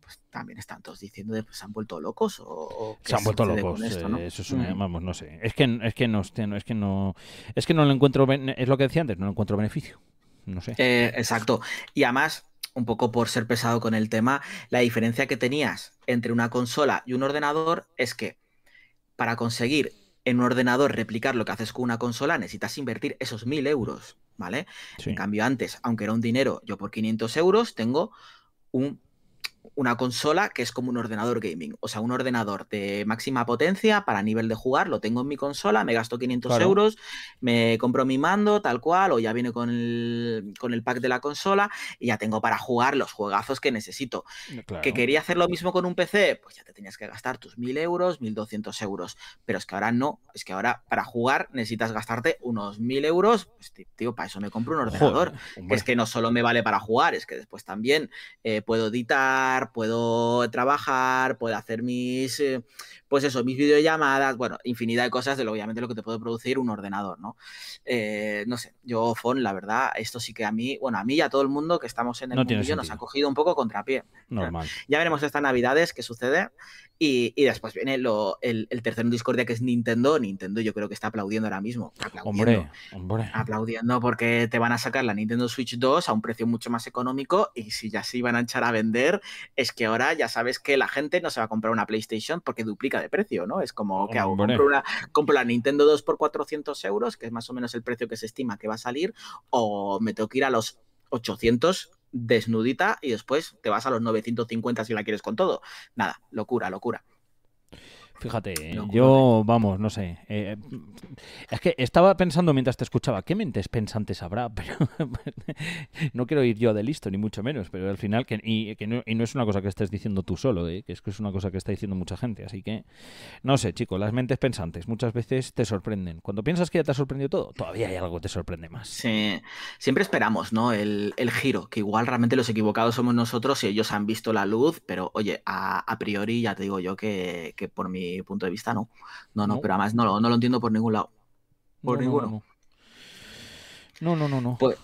pues también están todos diciendo que pues, se han vuelto locos o, se han vuelto locos eh, eso es una, mm. vamos no sé es que no no es que no lo encuentro es lo que decía antes no lo encuentro beneficio no sé eh, exacto y además un poco por ser pesado con el tema, la diferencia que tenías entre una consola y un ordenador es que para conseguir en un ordenador replicar lo que haces con una consola necesitas invertir esos mil euros, ¿vale? En cambio antes, aunque era un dinero, yo por 500 euros tengo un una consola que es como un ordenador gaming, o sea, un ordenador de máxima potencia para nivel de jugar, lo tengo en mi consola, me gasto 500 euros, me compro mi mando tal cual, o ya viene con el, con el pack de la consola y ya tengo para jugar los juegazos que necesito. Que quería hacer lo mismo con un PC, pues ya te tenías que gastar tus 1000 euros, 1200 euros, pero es que ahora no, es que ahora para jugar necesitas gastarte unos 1000 euros, pues tío, para eso me compro un ordenador, es que no solo me vale para jugar, es que después también eh, puedo editar, puedo trabajar, puedo hacer mis, eh, pues eso, mis videollamadas, bueno, infinidad de cosas de lo, obviamente lo que te puede producir un ordenador, ¿no? Eh, no sé, yo, Fon, la verdad, esto sí que a mí, bueno, a mí y a todo el mundo que estamos en el mundo nos ha cogido un poco contrapié. Normal. Ya veremos estas navidades qué sucede. Y, después viene el, tercer tercero discordia que es Nintendo. Nintendo yo creo que está aplaudiendo ahora mismo. Aplaudiendo, hombre, hombre. Aplaudiendo porque te van a sacar la Nintendo Switch 2 a un precio mucho más económico y si ya se iban a echar a vender, es que ahora ya sabes que la gente no se va a comprar una PlayStation porque duplica de precio, ¿no? Es como, que hago? Compro, una, ¿Compro, la Nintendo 2 por 400 euros, que es más o menos el precio que se estima que va a salir, o me tengo que ir a los 800 desnudita y después te vas a los 950 si la quieres con todo? Nada, locura, locura. Fíjate, ¿eh? yo, vamos, no sé. Eh, es que estaba pensando mientras te escuchaba, ¿qué mentes pensantes habrá? *laughs* Pero no quiero ir yo de listo, ni mucho menos, pero al final, que, y, no, y no, es una cosa que estés diciendo tú solo, ¿eh? que es que es una cosa que está diciendo mucha gente. Así que, no sé, chico, las mentes pensantes muchas veces te sorprenden. Cuando piensas que ya te ha sorprendido todo, todavía hay algo que te sorprende más. Sí, siempre esperamos, ¿no? El, giro, que igual realmente los equivocados somos nosotros y ellos han visto la luz, pero oye, a, priori ya te digo yo que, que por mí punto de vista, no. No, no, pero además no lo, no lo entiendo por ningún lado. Por ninguno. No, no, no, no. Pues,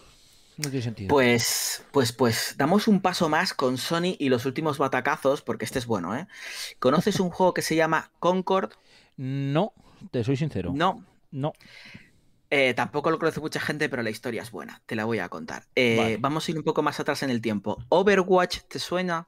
no tiene sentido. Pues, pues, pues, damos un paso más con Sony y los últimos batacazos, porque este es bueno, ¿eh? ¿Conoces un *laughs* juego que se llama Concord? No, te soy sincero. No. No. Eh, tampoco lo conoce mucha gente, pero la historia es buena. Te la voy a contar. Eh, vamos a ir un poco más atrás en el tiempo. ¿Overwatch te suena?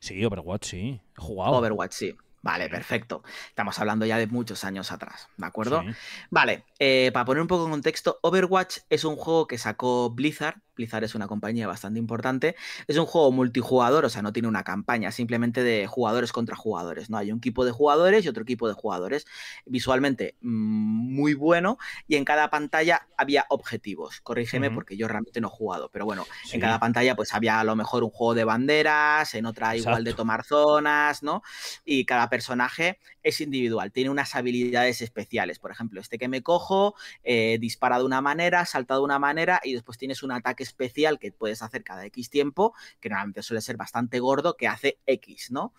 Sí, Overwatch, sí. He jugado. Overwatch, sí. Vale, perfecto. Estamos hablando ya de muchos años atrás, ¿de acuerdo? Vale, eh, para poner un poco en contexto, Overwatch es un juego que sacó Blizzard Blizzard es una compañía bastante importante. Es un juego multijugador, o sea, no tiene una campaña, simplemente de jugadores contra jugadores, ¿no? Hay un equipo de jugadores y otro equipo de jugadores. Visualmente mm, muy bueno y en cada pantalla había objetivos. Corrígeme porque yo realmente no he jugado, pero bueno, en cada pantalla pues había a lo mejor un juego de banderas, en otra igual de tomar zonas, ¿no? Y cada personaje es individual, tiene unas habilidades especiales. Por ejemplo, este que me cojo eh, dispara de una manera, salta de una manera y después tienes un ataque especial que puedes hacer cada X tiempo, que normalmente suele ser bastante gordo, que hace X, ¿no?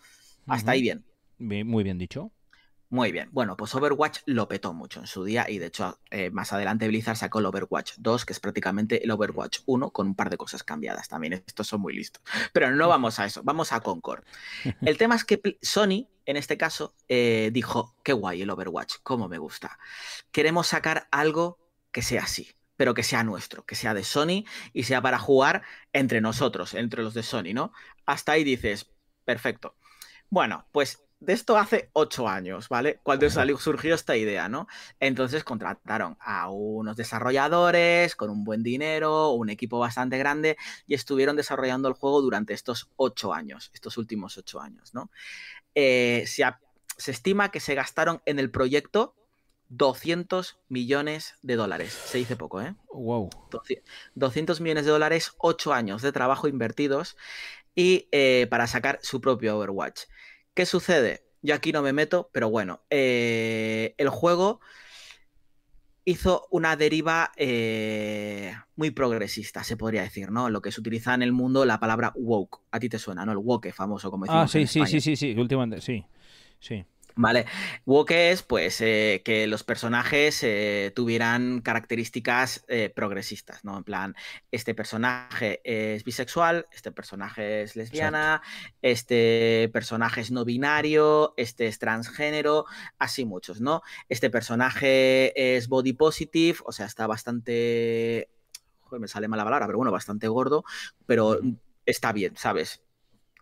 Hasta ahí bien. Muy bien dicho. Muy bien, bueno, pues Overwatch lo petó mucho en su día y de hecho eh, más adelante Blizzard sacó el Overwatch 2, que es prácticamente el Overwatch 1 con un par de cosas cambiadas también. Estos son muy listos. Pero no vamos a eso, vamos a Concord. El tema es que Sony en este caso, eh, dijo, qué guay el Overwatch, cómo me gusta. Queremos sacar algo que sea así, pero que sea nuestro, que sea de Sony y sea para jugar entre nosotros, entre los de Sony, ¿no? Hasta ahí dices, perfecto. Bueno, pues de esto hace ocho años, ¿vale? Cuando salió, surgió esta idea, ¿no? Entonces contrataron a unos desarrolladores con un buen dinero, un equipo bastante grande, y estuvieron desarrollando el juego durante estos ocho años, estos últimos ocho años, ¿no? Eh, se, estima que se gastaron en el proyecto 200 millones de dólares. Se dice poco, ¿eh? Wow. 200 millones de dólares, 8 años de trabajo invertidos y eh, para sacar su propio Overwatch. ¿Qué sucede? Yo aquí no me meto, pero bueno, eh, el juego hizo una deriva eh, muy progresista, se podría decir, ¿no? Lo que se utiliza en el mundo la palabra woke. A ti te suena, ¿no? El woke famoso, como decimos. Ah, sí, sí, sí, sí, sí, últimamente, sí. Sí. Vale, woke es pues eh, que los personajes eh, tuvieran características eh, progresistas, ¿no? En plan, este personaje es bisexual, este personaje es lesbiana, este personaje es no binario, este es transgénero, así muchos, ¿no? Este personaje es body positive, o sea, está bastante... Joder, me sale mala palabra, pero bueno, bastante gordo, pero está bien, ¿sabes?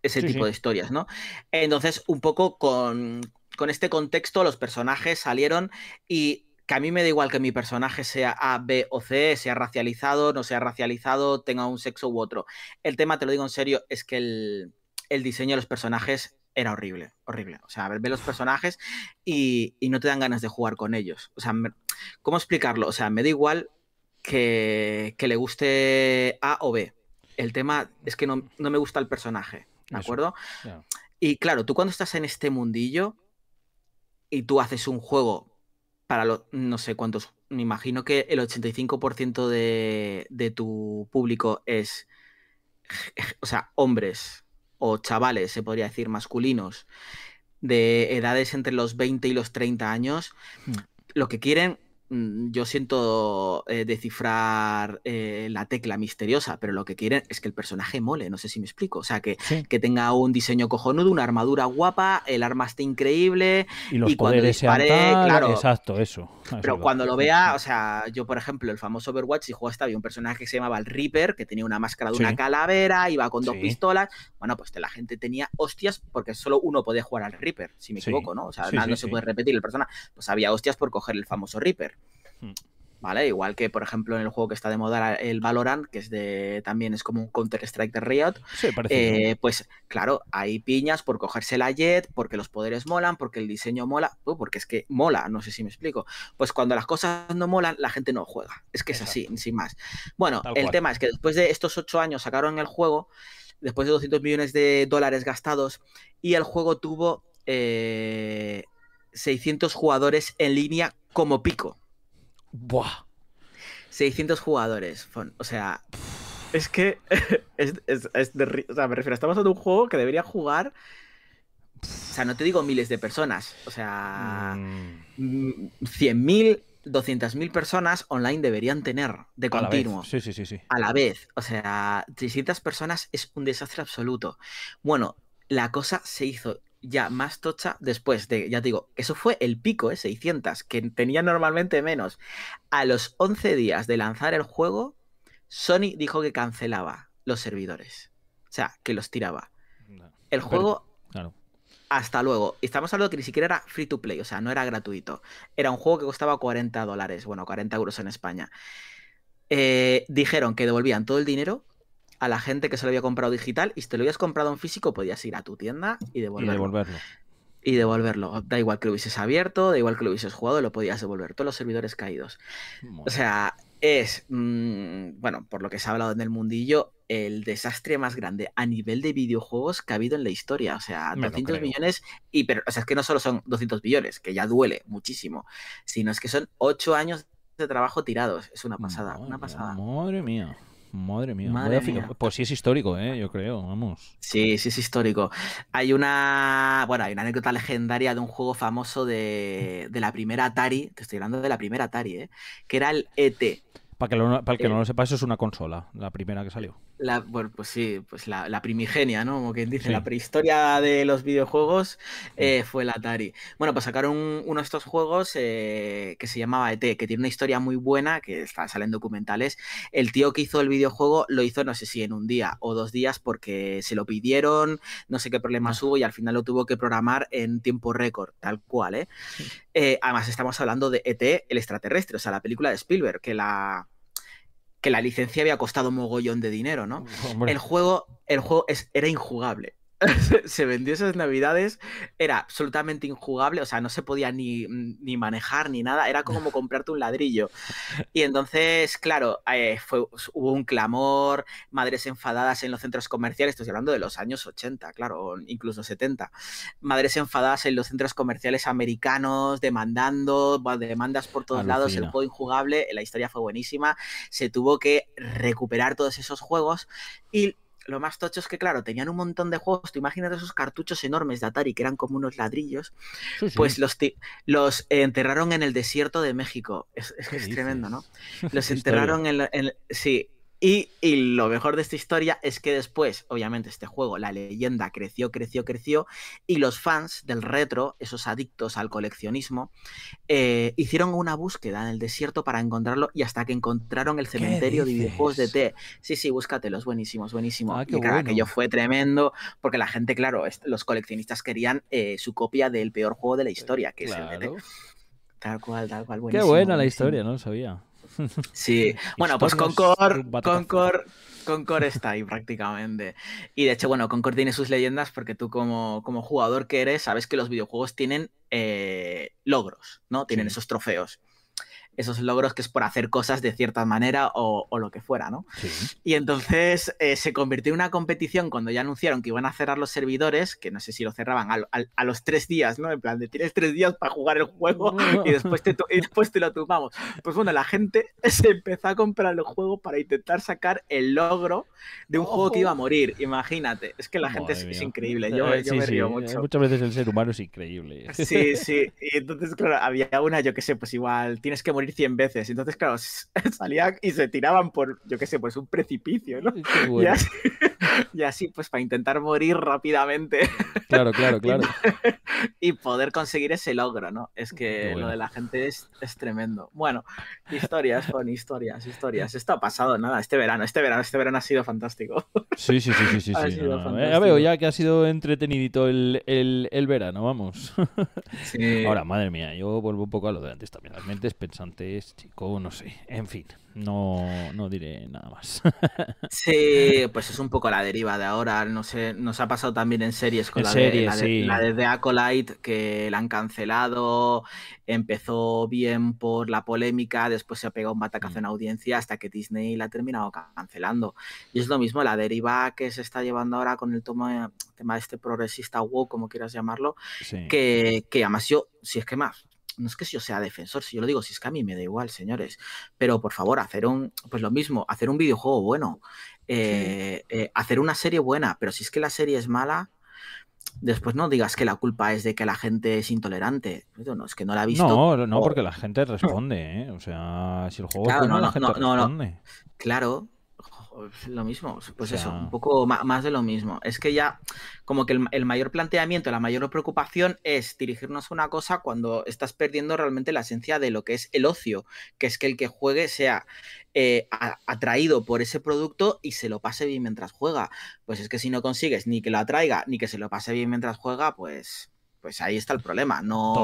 ese tipo de historias, ¿no? Entonces, un poco con, con este contexto los personajes salieron y que a mí me da igual que mi personaje sea A, B o C, sea racializado, no sea racializado, tenga un sexo u otro. El tema, te lo digo en serio, es que el, diseño de los personajes era horrible, horrible. O sea, a ver, ve los personajes y, no te dan ganas de jugar con ellos. O sea, ¿cómo explicarlo? O sea, me da igual que, le guste A o B. El tema es que no, me gusta el personaje, ¿de acuerdo? Y claro, tú cuando estás en este mundillo, y tú haces un juego para los, no sé cuántos, me imagino que el 85% de, de tu público es, *laughs* o sea, hombres o chavales, se podría decir, masculinos, de edades entre los 20 y los 30 años, hmm. lo que quieren Mm, yo siento eh, descifrar eh, la tecla misteriosa, pero lo que quieren es que el personaje mole, no sé si me explico. O sea, que, que tenga un diseño cojonudo, una armadura guapa, el arma esté increíble. Y, los poderes cuando claro. Exacto, eso. pero cuando lo vea, o sea, yo, por ejemplo, el famoso Overwatch, si hasta había un personaje que se llamaba el Reaper, que tenía una máscara de una calavera, iba con dos pistolas. Bueno, pues la gente tenía hostias porque solo uno podía jugar al Reaper, si me equivoco, ¿no? O sea, no se puede repetir el personaje. Pues había hostias por coger el famoso Reaper. Hmm. ¿Vale? Igual que, por ejemplo, en el juego que está de moda el Valorant, que es de también es como un Counter-Strike de Riot. Eh, pues claro, hay piñas por cogerse la Jet, porque los poderes molan, porque el diseño mola, uh, porque es que mola, no sé si me explico. Pues cuando las cosas no molan, la gente no juega. Es que es así, sin más. Bueno, el tema es que después de estos ocho años sacaron el juego, después de 200 millones de dólares gastados, y el juego tuvo 600 eh, jugadores en línea como pico. Buah. 600 jugadores. O sea. Es que. *laughs* Es, o me refiero, estamos hablando un juego que debería jugar. O sea, no te digo miles de personas. O sea. 100.000, mm. 200.000 personas online deberían tener de continuo. Sí, sí, sí, sí. A la vez. O sea, 300 personas es un desastre absoluto. Bueno, la cosa se hizo ya más tocha después de, ya te digo, eso fue el pico, 600, ¿eh? que tenía normalmente menos. A los 11 días de lanzar el juego, Sony dijo que cancelaba los servidores. O sea, que los tiraba. el juego... Hasta luego. Estamos hablando que ni siquiera era free to play, o sea, no era gratuito. Era un juego que costaba 40 dólares, bueno, 40 euros en España. Eh, dijeron que devolvían todo el dinero a la gente que se lo había comprado digital y si te lo habías comprado en físico podías ir a tu tienda y devolverlo. Y devolverlo. Da igual que lo hubieses abierto, da igual que lo hubieses jugado, lo podías devolver. Todos los servidores caídos. O sea, es, mm, bueno, por lo que se ha hablado en el mundillo, el desastre más grande a nivel de videojuegos que ha habido en la historia. O sea, 200 millones y, pero, o sea, es que no solo son 200 millones que ya duele muchísimo, sino es que son 8 años de trabajo tirados. Es una pasada, una pasada. Madre mía. Madre mía. Pues sí es histórico, ¿eh? yo creo, vamos. Sí, sí es histórico. Hay una, bueno, anécdota legendaria de un juego famoso de, la primera Atari, te estoy hablando de la primera Atari, ¿eh? que era el ET. Para, que para el que no eh, lo sepa, eso es una consola, la primera que salió. La, bueno, pues sí, pues la, primigenia, ¿no? Como quien dice, la prehistoria de los videojuegos eh, fue la Atari. Bueno, pues sacaron uno de estos juegos eh, que se llamaba ET, que tiene una historia muy buena, que está, salen documentales. El tío que hizo el videojuego lo hizo, no sé si en un día o dos días, porque se lo pidieron, no sé qué problemas ah. hubo, y al final lo tuvo que programar en tiempo récord, tal cual, eh, eh además, estamos hablando de ET, el extraterrestre, o sea, la película de Spielberg, que la que la licencia había costado mogollón de dinero, ¿no? El juego, el juego es, era injugable. *laughs* se vendió esas navidades, era absolutamente injugable, o sea, no se podía ni, mm, manejar ni nada, era como *laughs* comprarte un ladrillo. Y entonces, claro, eh, hubo un clamor, madres enfadadas en los centros comerciales, estoy hablando de los años 80, claro, incluso 70, madres enfadadas en los centros comerciales americanos, demandando, demandas por todos lados, el juego injugable, la historia fue buenísima, se tuvo que recuperar todos esos juegos y lo más tocho es que, claro, tenían un montón de juegos. Te imaginas esos cartuchos enormes de Atari que eran como unos ladrillos. Pues los, los enterraron en el desierto de México. Es, tremendo, ¿no? *laughs* Los enterraron en, el en, Sí, y, lo mejor de esta historia es que después, obviamente, este juego, la leyenda creció, creció, creció, y los fans del retro, esos adictos al coleccionismo, eh, hicieron una búsqueda en el desierto para encontrarlo y hasta que encontraron el cementerio de videojuegos de T. Sí, sí, búscatelos, buenísimos, buenísimo. Ah, y claro, bueno. aquello fue tremendo, porque la gente, claro, los coleccionistas querían eh, su copia del peor juego de la eh, historia, que es el de T. Tal cual, tal cual. Buenísimo, Qué buena la historia, no lo sabía. Sí, *laughs* bueno, pues Concord, Concord, Concord está ahí prácticamente. Y de hecho, bueno, Concord tiene sus leyendas porque tú como, jugador que eres, sabes que los videojuegos tienen eh, logros, ¿no? Tienen esos trofeos esos logros que es por hacer cosas de cierta manera o, lo que fuera, ¿no? Sí. Y entonces eh, se convirtió en una competición cuando ya anunciaron que iban a cerrar los servidores, que no sé si lo cerraban a, los tres días, ¿no? En plan, de tienes tres días para jugar el juego y después, te, después te lo tumbamos. Pues bueno, la gente *laughs* se empezó a comprar los juegos para intentar sacar el logro de un juego que iba a morir, imagínate. Es que la gente es, increíble, yo, eh, eh, mucho. Muchas veces el ser humano es increíble. Sí, sí. Y entonces, claro, había una, yo qué sé, pues igual tienes que morir cien 100 veces. Entonces, claro, *laughs* salían y se tiraban por, yo qué sé, pues un precipicio, ¿no? *laughs* Y, así, pues para intentar morir rápidamente. Claro, claro, claro. *laughs* Y, poder conseguir ese logro, ¿no? Es que lo de la gente es, tremendo. Bueno, historias, con historias, historias. Esto ha pasado, nada, este verano, este verano, este verano ha sido fantástico. Sí, sí, sí, sí, sí. ya veo ya que ha sido entretenidito el, el, verano, vamos. Ahora, madre mía, yo vuelvo un poco a lo de antes también, las mentes es chico, no sé. En fin, no, no diré nada más. *laughs* sí, pues es un poco la deriva de ahora. No sé, nos ha pasado también en series con la, de, la, de, Acolyte, que la han cancelado. Empezó bien por la polémica, después se ha pegado un batacazo mm. en audiencia hasta que Disney la ha terminado cancelando. Y es lo mismo, la deriva que se está llevando ahora con el tema, de este progresista wow, como quieras llamarlo, que, que además yo, si es que más pues, no es que yo sea defensor, si yo lo digo, si es que a mí me da igual, señores, pero por favor, hacer un, pues lo mismo, hacer un videojuego bueno, eh, eh, hacer una serie buena, pero si es que la serie es mala, después no digas que la culpa es de que la gente es intolerante. No, es que no la ha visto. No, no, porque la gente responde, ¿eh? O sea, si el juego claro, es no, la gente no, responde. Claro, lo mismo, pues, pues eso, un poco más de lo mismo. Es que ya, como que el, mayor planteamiento, la mayor preocupación es dirigirnos a una cosa cuando estás perdiendo realmente la esencia de lo que es el ocio, que es que el que juegue sea eh, atraído por ese producto y se lo pase bien mientras juega. Pues es que si no consigues ni que lo atraiga ni que se lo pase bien mientras juega, pues pues ahí está el problema. No,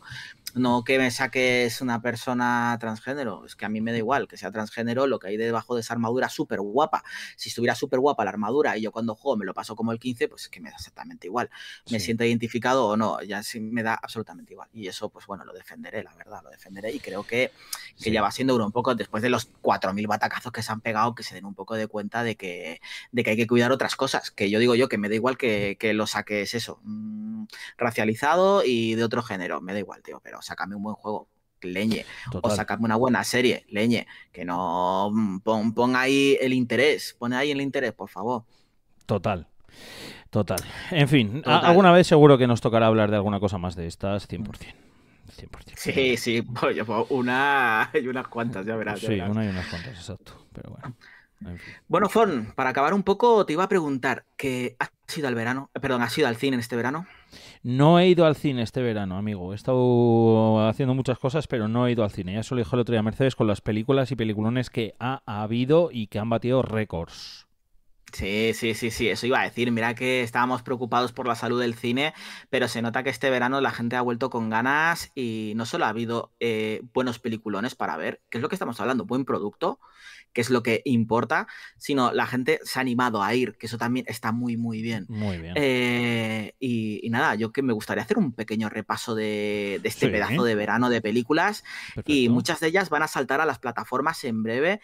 Total no que me saques una persona transgénero, es que a mí me da igual que sea transgénero, lo que hay debajo de esa armadura súper guapa. Si estuviera súper guapa la armadura y yo cuando juego me lo paso como el 15, pues es que me da exactamente igual. Me siento identificado o no, ya sí me da absolutamente igual. Y eso, pues bueno, lo defenderé, la verdad, lo defenderé. Y creo que, que ya va siendo uno un poco, después de los 4.000 batacazos que se han pegado, que se den un poco de cuenta de que, de que hay que cuidar otras cosas. Que yo digo yo que me da igual que, lo saques eso, mm, racializado y de otro género, me da igual, tío, pero o sácame un buen juego, leñe. O sacarme una buena serie, leñe. Que no mm, pon, ahí el interés, pon ahí el interés, por favor. Total. Total. En fin, alguna vez seguro que nos tocará hablar de alguna cosa más de estas, 100%. Sí, sí, *laughs* pues una y unas cuantas, ya verás. Sí, una y unas cuantas, exacto. Pero bueno. Bueno, Fon, para acabar un poco, te iba a preguntar que has ido al verano, eh, perdón, ¿has ido al cine este verano? No he ido al cine este verano, amigo. He estado haciendo muchas cosas, pero no he ido al cine. Ya solo dijo el otro día Mercedes con las películas y peliculones que ha habido y que han batido récords. Sí, sí, sí, sí, eso iba a decir. Mira que estábamos preocupados por la salud del cine, pero se nota que este verano la gente ha vuelto con ganas y no solo ha habido eh, buenos peliculones para ver, que es lo que estamos hablando, buen producto, que es lo que importa, sino la gente se ha animado a ir, que eso también está muy, muy bien. Muy bien. Eh, y, nada, yo que me gustaría hacer un pequeño repaso de, este pedazo de verano de películas y muchas de ellas van a saltar a las plataformas en breve.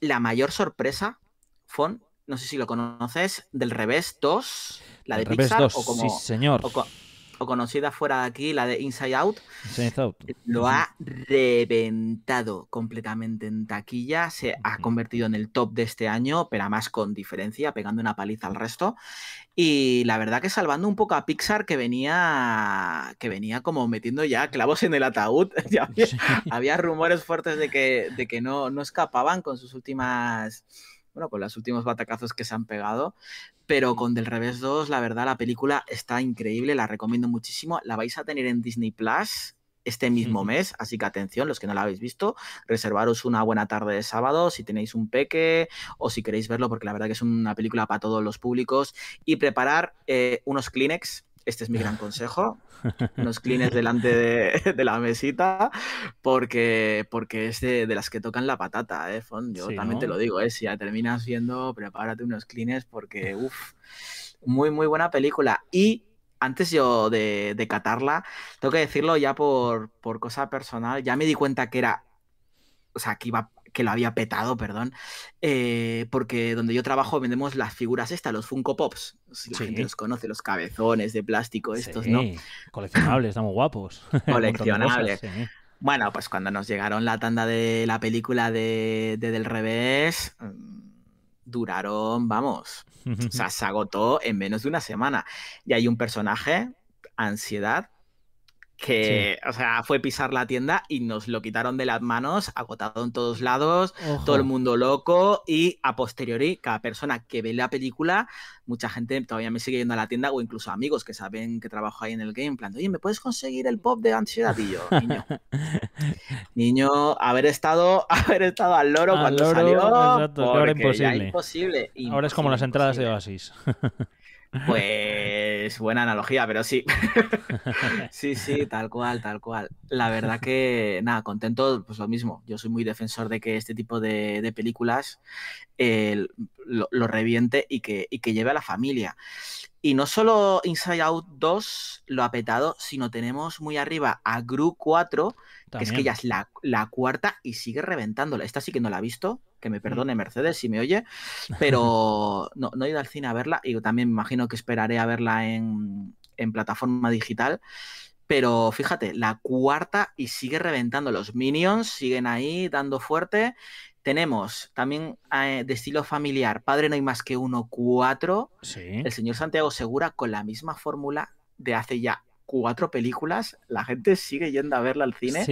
La mayor sorpresa fue no sé si lo conoces, del revés 2, la de Pixar, o como, señor. O, conocida fuera de aquí, la de Inside Out, eh, lo ha reventado completamente en taquilla, se ha convertido en el top de este año, pero más con diferencia, pegando una paliza al resto, y la verdad que salvando un poco a Pixar que venía que venía como metiendo ya clavos en el ataúd. *laughs* había, rumores fuertes de que, de que no, no escapaban con sus últimas bueno, con los últimos batacazos que se han pegado, pero con Del Revés 2, la verdad, la película está increíble, la recomiendo muchísimo, la vais a tener en Disney Plus este mismo mes, así que atención, los que no la habéis visto, reservaros una buena tarde de sábado si tenéis un peque o si queréis verlo, porque la verdad que es una película para todos los públicos, y preparar eh, unos Kleenex este es mi gran consejo. Unos clines delante *laughs* de, la mesita, porque, porque es de, las que tocan la patata, ¿eh, Fon? Yo también te lo digo, ¿eh? Si ya terminas viendo, prepárate unos clines, porque, uff, muy, muy buena película. Y antes yo de, catarla, tengo que decirlo ya por, por cosa personal, ya me di cuenta que era, o sea, que iba que lo había petado, perdón, eh, porque donde yo trabajo vendemos las figuras estas, los Funko Pops, si la gente los conoce, los cabezones de plástico estos, ¿no? Coleccionables, estamos guapos. *laughs* Coleccionables. Bueno, pues cuando nos llegaron la tanda de la película de, de Del Revés, mm, duraron, vamos, o sea, *laughs* se agotó en menos de una semana. Y hay un personaje, Ansiedad, que, o sea, fue pisar la tienda y nos lo quitaron de las manos, agotado en todos lados, todo el mundo loco y a posteriori cada persona que ve la película, mucha gente todavía me sigue yendo a la tienda o incluso amigos que saben que trabajo ahí en el game, plan, oye, ¿me puedes conseguir el pop de ansiedad? Y yo, niño, *laughs* niño, haber estado, *laughs* haber estado al loro cuando salió, imposible. imposible. Ahora es como las entradas de Oasis. *laughs* Pues buena analogía, pero sí. *laughs* sí, sí, tal cual, tal cual. La verdad que, nada, contento, pues lo mismo. Yo soy muy defensor de que este tipo de, películas lo, reviente y que, que lleve a la familia. Y no solo Inside Out 2 lo ha petado, sino tenemos muy arriba a Gru 4, que es que ya es la, la, cuarta y sigue reventándola. Esta sí que no la ha visto que me perdone Mercedes si me oye, pero no, he ido al cine a verla y también me imagino que esperaré a verla en, plataforma digital. Pero fíjate, la cuarta y sigue reventando. Los Minions siguen ahí dando fuerte. Tenemos también eh, de estilo familiar, Padre No hay más que uno, cuatro. El señor Santiago Segura con la misma fórmula de hace ya cuatro películas, la gente sigue yendo a verla al cine.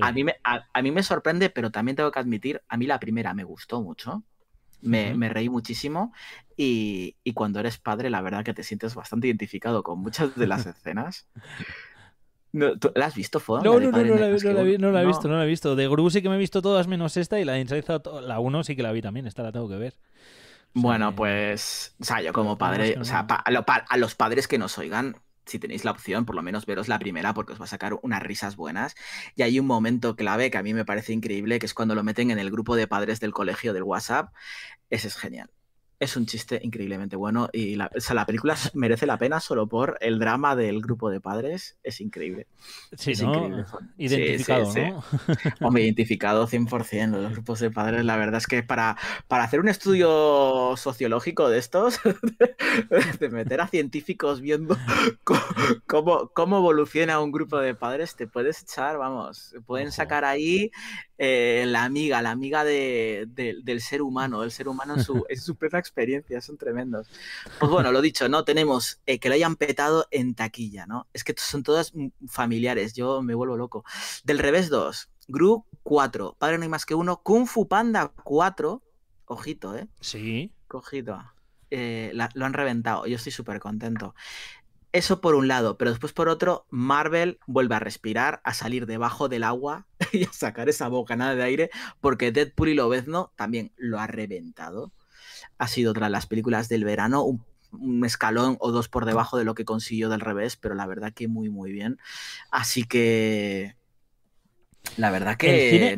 A, mí me, a, mí me sorprende, pero también tengo que admitir, a mí la primera me gustó mucho. Me, reí muchísimo y, cuando eres padre la verdad que te sientes bastante identificado con muchas de las *laughs* escenas. ¿La has visto, Fon? No, no, no, la, he visto, no la he visto. De Gru sí que me he visto todas menos esta y la de Inside la 1 sí que la vi también, esta la tengo que ver. Bueno, pues, o sea, yo como padre, o sea, a, a, los padres que nos oigan, si tenéis la opción, por lo menos veros la primera porque os va a sacar unas risas buenas. Y hay un momento clave que a mí me parece increíble, que es cuando lo meten en el grupo de padres del colegio del WhatsApp. Ese es genial es un chiste increíblemente bueno y la, la, película merece la pena solo por el drama del grupo de padres. Es increíble. Sí, Identificado, sí, Hombre, identificado 100%. Los grupos de padres, la verdad es que para, para hacer un estudio sociológico de estos, *laughs* de meter a científicos viendo cómo, cómo evoluciona un grupo de padres, te puedes echar, vamos, pueden sacar ahí eh, la amiga, la amiga del ser humano, el ser humano en su, en su Experiencias son tremendos. Pues bueno, lo dicho, ¿no? Tenemos eh, que lo hayan petado en taquilla, ¿no? Es que son todas mm, familiares, yo me vuelvo loco. Del revés 2, Gru 4, Padre no hay más que uno, Kung Fu Panda 4, ojito, ¿eh? Sí. Ojito. Eh, lo han reventado, yo estoy súper contento. Eso por un lado, pero después por otro, Marvel vuelve a respirar, a salir debajo del agua *laughs* y a sacar esa bocanada de aire, porque Deadpool y Lobezno también lo ha reventado ha sido otra de las películas del verano, un, escalón o dos por debajo de lo que consiguió del revés, pero la verdad que muy, muy bien. Así que la verdad que.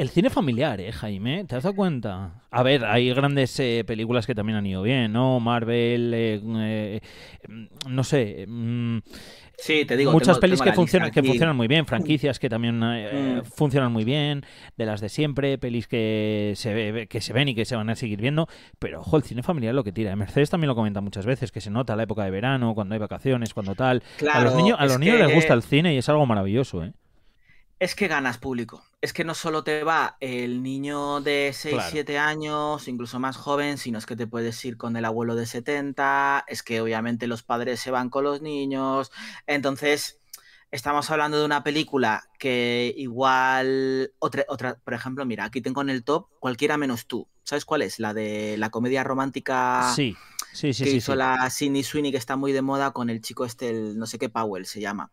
El cine, familiar, eh, Jaime? ¿Te has dado cuenta? A ver, hay grandes eh, películas que también han ido bien, ¿no? Marvel, eh, no sé. Mm, sí, te digo. Muchas pelis que, funcionan, que funcionan muy bien, franquicias que también mm. funcionan muy bien, de las de siempre, pelis que se, que se ven y que se van a seguir viendo. Pero ojo, el cine familiar es lo que tira. Mercedes también lo comenta muchas veces, que se nota la época de verano, cuando hay vacaciones, cuando tal. a los niños, a los niños les gusta el cine y es algo maravilloso, ¿eh? Es que ganas público. Es que no solo te va el niño de 6, 7 años, incluso más joven, sino es que te puedes ir con el abuelo de 70, es que obviamente los padres se van con los niños. Entonces, estamos hablando de una película que igual, otra, otra por ejemplo, mira, aquí tengo en el top cualquiera menos tú. ¿Sabes cuál es? La de la comedia romántica. Sí. Sí, sí, que hizo la Sidney Sweeney que está muy de moda con el chico este, el no sé qué Powell se llama.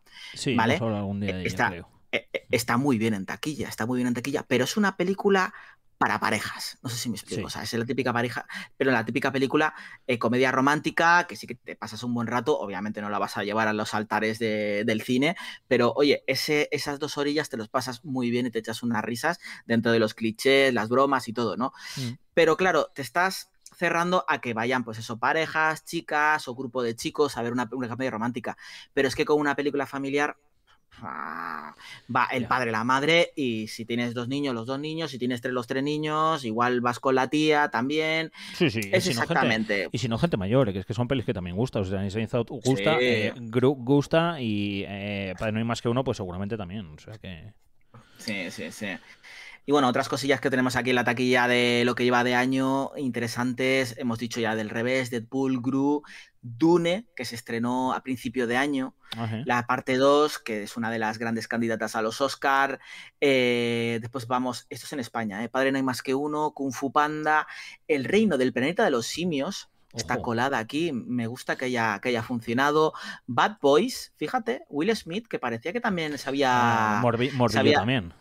¿vale? algún día e, está, e, e, está muy bien en taquilla, está muy bien en taquilla, pero es una película para parejas. No sé si me explico. O sea, es la típica pareja, pero la típica película eh, comedia romántica, que sí que te pasas un buen rato, obviamente no la vas a llevar a los altares del cine, pero oye, esas dos orillas te los pasas muy bien y te echas unas risas dentro de los clichés, las bromas y todo, ¿no? Mm. Pero claro, te estás cerrando a que vayan, pues eso, parejas, chicas o grupo de chicos a ver una, una comedia romántica. Pero es que con una película familiar Ah, va el padre, la madre, y si tienes dos niños, los dos niños, si tienes tres, los tres niños, igual vas con la tía también. Sí, sí, exactamente. y si no, gente mayor, que es que son pelis que también gusta. O sea, gusta, eh, group gusta, y eh, para no hay más que uno, pues seguramente también. O sea que. Sí, sí, sí. Y bueno, otras cosillas que tenemos aquí en la taquilla de lo que lleva de año, interesantes, hemos dicho ya del revés, Deadpool, Gru, Dune, que se estrenó a principio de año, la parte 2, que es una de las grandes candidatas a los Oscar, eh, después vamos, esto es en España, ¿eh? Padre no hay más que uno, Kung Fu Panda, El Reino del Planeta de los Simios, está colada aquí, me gusta que haya, que haya funcionado. Bad Boys, fíjate, Will Smith, que parecía que también se había... Ah, también.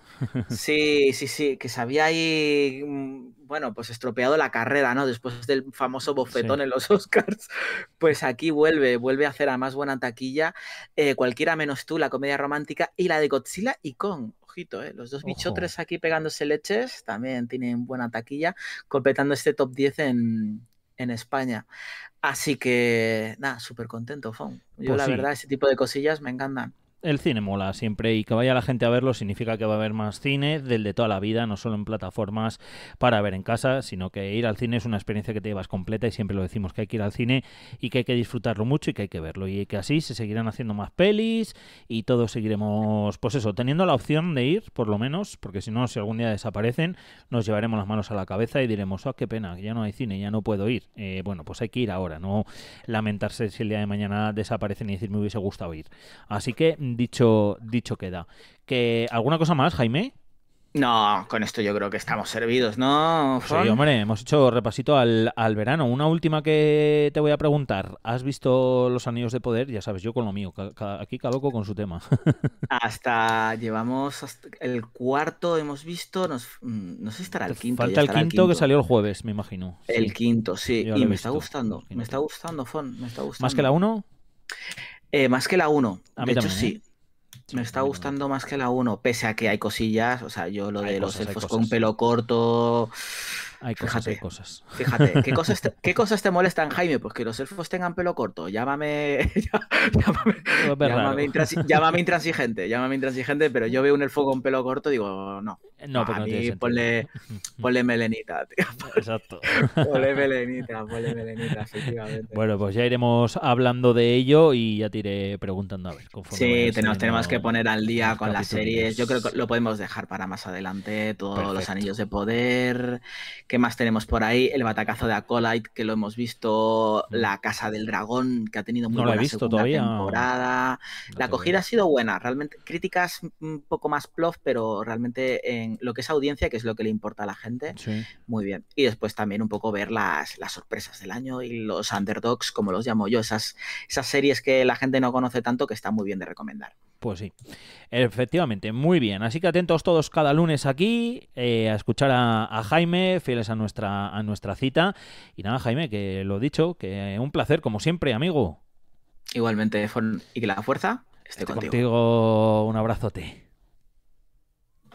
Sí, sí, sí, que se había ahí, mm, bueno, pues estropeado la carrera, ¿no? Después del famoso bofetón en los *laughs* Oscars, pues aquí vuelve, vuelve a hacer a más buena taquilla, eh, cualquiera menos tú, la comedia romántica y la de Godzilla y Kong. Ojito, ¿eh? Los dos bichotres aquí pegándose leches también tienen buena taquilla, completando este top 10 en, España. Así que, nada, súper contento, Fon. Yo pues la verdad, ese tipo de cosillas me encantan el cine mola siempre y que vaya la gente a verlo significa que va a haber más cine del de toda la vida, no solo en plataformas para ver en casa, sino que ir al cine es una experiencia que te llevas completa y siempre lo decimos que hay que ir al cine y que hay que disfrutarlo mucho y que hay que verlo y que así se seguirán haciendo más pelis y todos seguiremos, pues eso, teniendo la opción de ir, por lo menos, porque si no, si algún día desaparecen, nos llevaremos las manos a la cabeza y diremos, ah, qué pena, ya no hay cine, ya no puedo ir. Eh, bueno, pues hay que ir ahora, no lamentarse si el día de mañana desaparecen y decir me hubiese gustado ir. Así que dicho, dicho queda. ¿Que, ¿Alguna cosa más, Jaime? No, con esto yo creo que estamos servidos, ¿no? Sí, hombre, hemos hecho repasito al, al, verano. Una última que te voy a preguntar. ¿Has visto Los Anillos de Poder? Ya sabes, yo con lo mío. Aquí cada con su tema. *laughs* Hasta llevamos el cuarto, hemos visto. Nos, mm, no sé si estará el quinto. Falta el quinto, que salió el jueves, me imagino. El quinto, sí. Y me está gustando. Me está gustando, Fon. Me está gustando. ¿Más que la uno? Eh, más que la 1. de hecho, sí. ¿eh? Me está gustando más que la 1, pese a que hay cosillas, o sea, yo lo de los elfos con pelo corto, hay cosas, fíjate, cosas. *laughs* Fíjate, ¿qué cosas, te, ¿qué cosas te molestan, Jaime? Pues que los elfos tengan pelo corto. Llámame. *laughs* llámame, pues llámame, intransigente, llámame intransigente, pero yo veo un elfo con pelo corto y digo, no. No, a mí *laughs* ponle, melenita, tío. Exacto. ponle melenita, ponle melenita, efectivamente. Bueno, pues ya iremos hablando de ello y ya te iré preguntando a ver. sí, nos tenemos que poner al día con las series. Yo creo que lo podemos dejar para más adelante. Todos los anillos de poder ¿Qué más tenemos por ahí? El batacazo de Acolyte, que lo hemos visto. La Casa del Dragón, que ha tenido muy buena visto segunda todavía. temporada. la acogida ha sido buena. Realmente, críticas un poco más plof, pero realmente en lo que es audiencia, que es lo que le importa a la gente, muy bien. Y después también un poco ver las, las sorpresas del año y los underdogs, como los llamo yo, esas, esas series que la gente no conoce tanto, que está muy bien de recomendar. Pues sí, efectivamente, muy bien. Así que atentos todos cada lunes aquí eh, a escuchar a, Jaime, fieles a nuestra, a nuestra cita. Y nada, Jaime, que lo dicho, que un placer como siempre, amigo. Igualmente, y que la fuerza esté, contigo. contigo. Un abrazote.